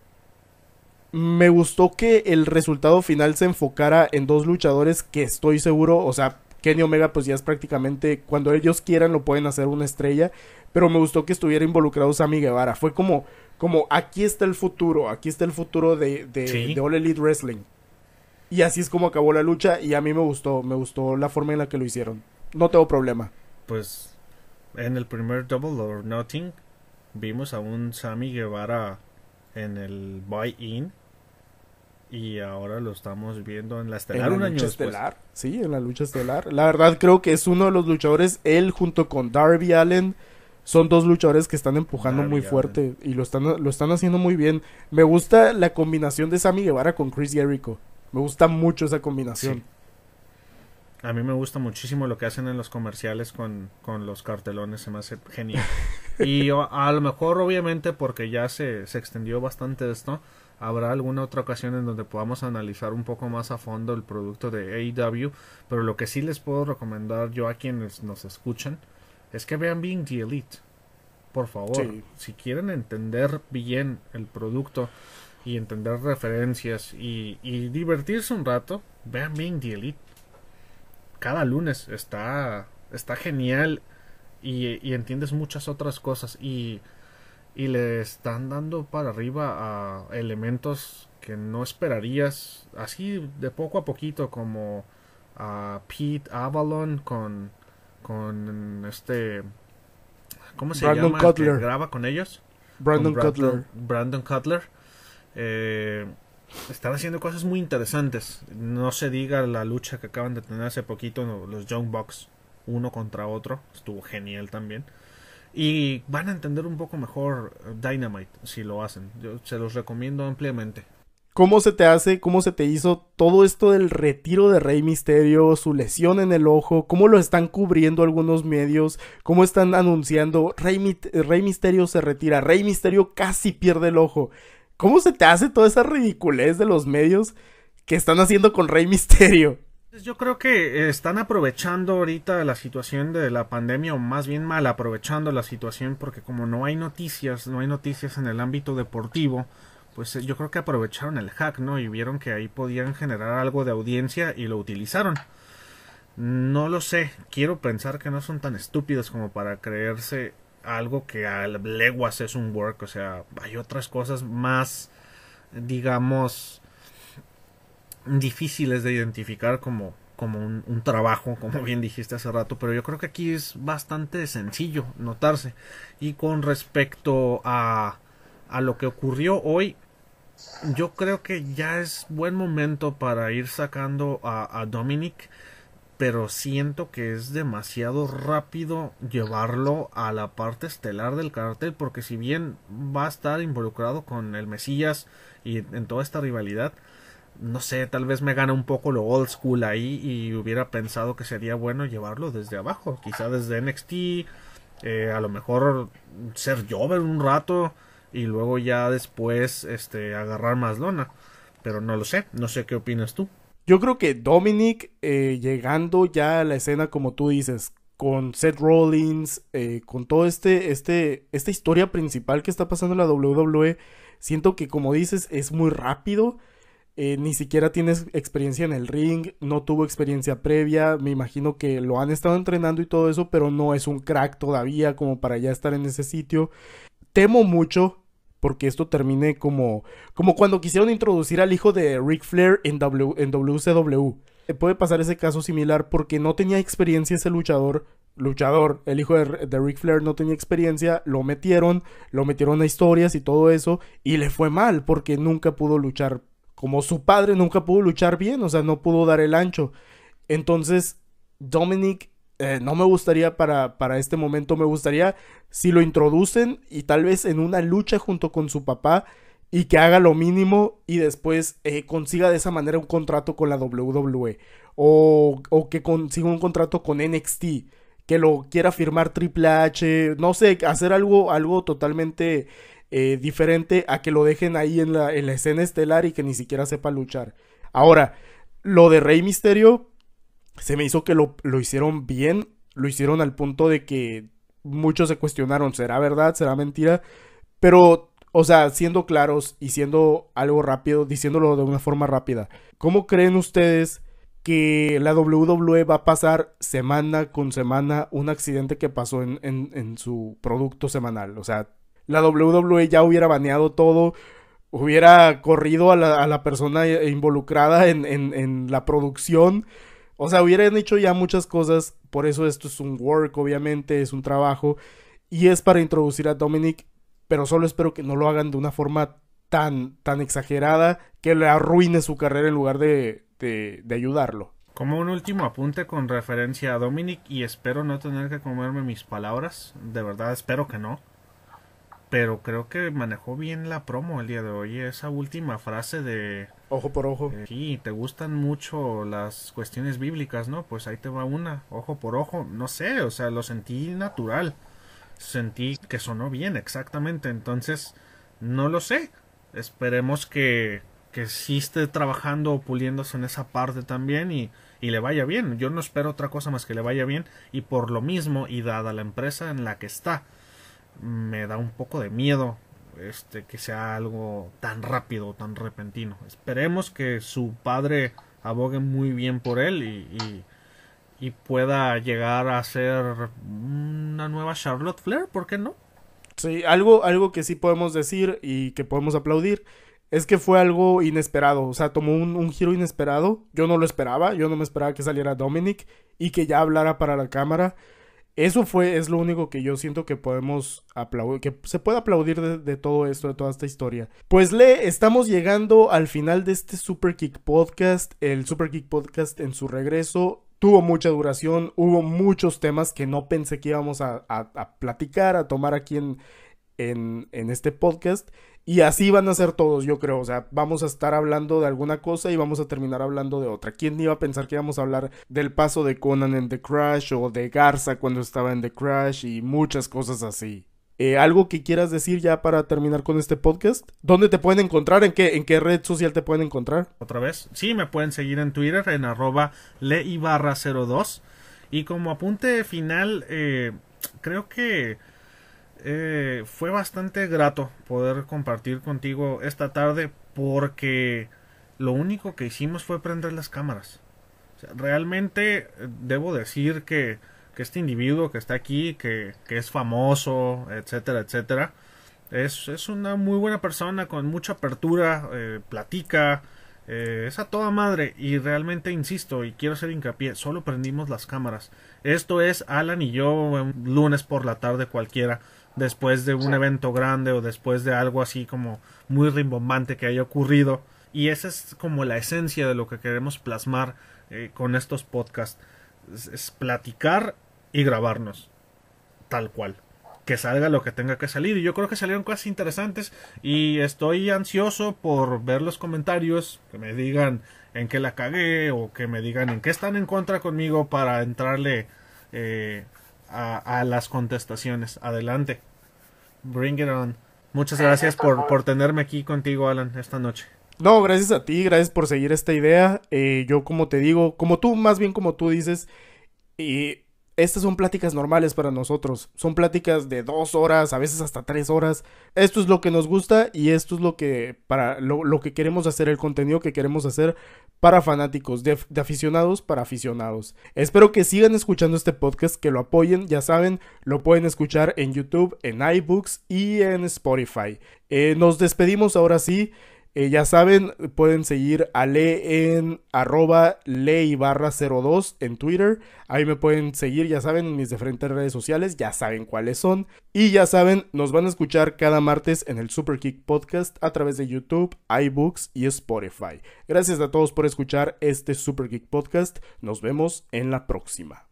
S1: me gustó que el resultado final se enfocara en dos luchadores que estoy seguro, o sea, Kenny Omega pues ya es prácticamente, cuando ellos quieran lo pueden hacer una estrella, pero me gustó que estuviera involucrado Sammy Guevara, fue como, como aquí está el futuro, aquí está el futuro de, de, de All Elite Wrestling. Y así es como acabó la lucha y a mí me gustó, me gustó la forma en la que lo hicieron. No tengo problema.
S2: Pues en el primer Double or Nothing vimos a un Sammy Guevara en el buy-in y ahora lo estamos viendo en la estelar un lucha año estelar,
S1: Sí, en la lucha estelar. La verdad creo que es uno de los luchadores, él junto con Darby Allen, son dos luchadores que están empujando muy fuerte y lo están, lo están haciendo muy bien. Me gusta la combinación de Sammy Guevara con Chris Jericho. Me gusta mucho esa combinación.
S2: A mí me gusta muchísimo lo que hacen en los comerciales con, con los cartelones, se me hace genial. y a, a, lo mejor, obviamente, porque ya se, se extendió bastante esto, Habrá alguna otra ocasión en donde podamos analizar un poco más a fondo el producto de AEW, pero lo que sí les puedo recomendar yo a quienes nos escuchan es que vean Being the Elite. Por favor, si quieren entender bien el producto y entender referencias y, divertirse un rato, vean Being the Elite. Cada lunes está, está genial y, y entiendes muchas otras cosas y y le están dando para arriba a elementos que no esperarías así de poco a poquito como a Pete Avalon con con este ¿cómo se Brandon llama? Cutler. Que graba con ellos. Brandon, Cutler. Brandon Cutler. Eh, están haciendo cosas muy interesantes. No se diga la lucha que acaban de tener hace poquito los Young Bucks uno contra otro. Estuvo genial también. Y van a entender un poco mejor eh, Dynamite si lo hacen. Yo se los recomiendo ampliamente.
S1: ¿Cómo se te hace, cómo se te hizo todo esto del retiro de Rey Misterio, su lesión en el ojo, cómo lo están cubriendo algunos medios, cómo están anunciando Rey, eh, Rey Misterio se retira, Rey Misterio casi pierde el ojo? ¿Cómo se te hace toda esa ridiculez de los medios que están haciendo con Rey Misterio?
S2: Pues yo creo que están aprovechando ahorita la situación de la pandemia, o más bien mal aprovechando la situación, porque como no hay noticias, no hay noticias en el ámbito deportivo, pues eh, yo creo que aprovecharon el hack, ¿no? Y vieron que ahí podían generar algo de audiencia y lo utilizaron. No lo sé, quiero pensar que no son tan estúpidos como para creerse algo que a leguas es un work, o sea, hay otras cosas más, digamos, difíciles de identificar como, como un, trabajo, como bien dijiste hace rato, pero yo creo que aquí es bastante sencillo notarse. Y con respecto a, a lo que ocurrió hoy, yo creo que ya es buen momento para ir sacando a, a Dominic, pero siento que es demasiado rápido llevarlo a la parte estelar del cartel, porque si bien va a estar involucrado con el mesillas y en toda esta rivalidad, no sé, tal vez me gana un poco lo old school ahí y hubiera pensado que sería bueno llevarlo desde abajo, quizá desde NXT, eh, a lo mejor ser Jover un rato y luego ya después este, agarrar más lona, pero no lo sé, no sé qué opinas tú. Yo creo que Dominic
S1: eh, llegando ya a la escena como tú dices, con Seth Rollins, eh, con todo este, este, esta historia principal que está pasando en la WWE, siento que como dices es muy rápido eh, ni siquiera tienes experiencia en el ring, no tuvo experiencia previa, me imagino que lo han estado entrenando y todo eso, pero no es un crack todavía como para ya estar en ese sitio. Temo mucho porque esto termine como, como cuando quisieron introducir al hijo de Ric Flair en, w, en WCW. Eh, puede pasar ese caso similar porque no tenía experiencia ese luchador, luchador, el hijo de, de, Ric Flair no tenía experiencia, lo metieron, lo metieron a historias y todo eso, y le fue mal porque nunca pudo luchar como su padre nunca pudo luchar bien, o sea, no pudo dar el ancho. Entonces, Dominic eh, no me gustaría para, para, este momento, me gustaría si lo introducen y tal vez en una lucha junto con su papá y que haga lo mínimo y después eh, consiga de esa manera un contrato con la WWE o, o que consiga un contrato con NXT que lo quiera firmar Triple H, no sé, hacer algo, algo totalmente eh, diferente a que lo dejen ahí en la, escena estelar y que ni siquiera sepa luchar. Ahora, lo de Rey Misterio se me hizo que lo, hicieron bien, lo hicieron al punto de que muchos se cuestionaron, ¿será verdad? ¿Será mentira? Pero, o sea, siendo claros y siendo algo rápido, diciéndolo de una forma rápida, ¿cómo creen ustedes que la WWE va a pasar semana con semana un accidente que pasó en, en su producto semanal? O sea, la WWE ya hubiera baneado todo, hubiera corrido a la, persona involucrada en, la producción. O sea, hubieran hecho ya muchas cosas. Por eso esto es un work, obviamente, es un trabajo. Y es para introducir a Dominic. Pero solo espero que no lo hagan de una forma tan, tan exagerada que le arruine su carrera en lugar de, de ayudarlo.
S2: Como un último apunte con referencia a Dominic, y espero no tener que comerme mis palabras, de verdad espero que no pero creo que manejó bien la promo el día de hoy. Esa última frase de... Ojo por ojo. Eh, sí, te gustan mucho las cuestiones bíblicas, ¿no? Pues ahí te va una, ojo por ojo. No sé, o sea, lo sentí natural. Sentí que sonó bien, exactamente. Entonces, no lo sé. Esperemos que, que sí trabajando o puliéndose en esa parte también y, y le vaya bien. Yo no espero otra cosa más que le vaya bien y por lo mismo y dada la empresa en la que está me da un poco de miedo este que sea algo tan rápido, tan repentino. Esperemos que su padre abogue muy bien por él y, y, pueda llegar a ser una nueva Charlotte Flair, ¿por qué no? Sí, algo, algo que sí podemos decir y que podemos aplaudir
S1: es que fue algo inesperado, o sea, tomó un, giro inesperado, yo no lo esperaba, yo no me esperaba que saliera Dominic y que ya hablara para la cámara. Eso fue, es lo único que yo siento que podemos aplaudir, que se puede aplaudir de, todo esto, de toda esta historia. Pues le estamos llegando al final de este Super Kick Podcast, el Super Kick Podcast en su regreso. Tuvo mucha duración, hubo muchos temas que no pensé que íbamos a, platicar, a tomar aquí en, en este podcast. Y así van a ser todos, yo creo. O sea, vamos a estar hablando de alguna cosa y vamos a terminar hablando de otra. ¿Quién iba a pensar que íbamos a hablar del paso de Conan en The Crash o de Garza cuando estaba en The Crash y muchas cosas así? Eh, ¿Algo que quieras decir ya para terminar con este podcast? ¿Dónde te pueden
S2: encontrar? ¿En qué, en qué red social te pueden encontrar? Otra vez, sí, me pueden seguir en Twitter en arroba leibarra02. Y como apunte final, eh, creo que eh, fue bastante grato poder compartir contigo esta tarde porque lo único que hicimos fue prender las cámaras. realmente eh, debo decir que, que, este individuo que está aquí, que, que es famoso, etcétera, etcétera, es, es, una muy buena persona con mucha apertura, eh, platica, es a toda madre y realmente insisto y quiero hacer hincapié, solo prendimos las cámaras. Esto es Alan y yo lunes por la tarde cualquiera después de un evento grande o después de algo así como muy rimbombante que haya ocurrido. Y esa es como la esencia de lo que queremos plasmar eh, con estos podcasts. Es, platicar y grabarnos. Tal cual. Que salga lo que tenga que salir. Y yo creo que salieron cosas interesantes. Y estoy ansioso por ver los comentarios. Que me digan en qué la cagué. O que me digan en qué están en contra conmigo. Para entrarle eh, a, las contestaciones. Adelante. Bring it on. Muchas eh, gracias por, por tenerme aquí contigo, Alan, esta noche.
S1: No, gracias a ti, gracias por seguir esta idea. Eh, yo, como te digo, como tú, más bien como tú dices, y estas son pláticas normales para nosotros. Son pláticas de dos horas, a veces hasta tres horas. Esto es lo que nos gusta y esto es lo que, para, lo que queremos hacer, el contenido que queremos hacer para fanáticos, de, aficionados para aficionados. Espero que sigan escuchando este podcast, que lo apoyen, ya saben, lo pueden escuchar en YouTube, en iBooks y en Spotify. Eh, nos despedimos ahora sí. Eh, ya saben, pueden seguir a Le en arroba ley barra 02 en Twitter. Ahí me pueden seguir, ya saben, en mis diferentes redes sociales, ya saben cuáles son. Y ya saben, nos van a escuchar cada martes en el Super Kick Podcast a través de YouTube, iBooks y Spotify. Gracias a todos por escuchar este Super Kick Podcast. Nos vemos en la próxima.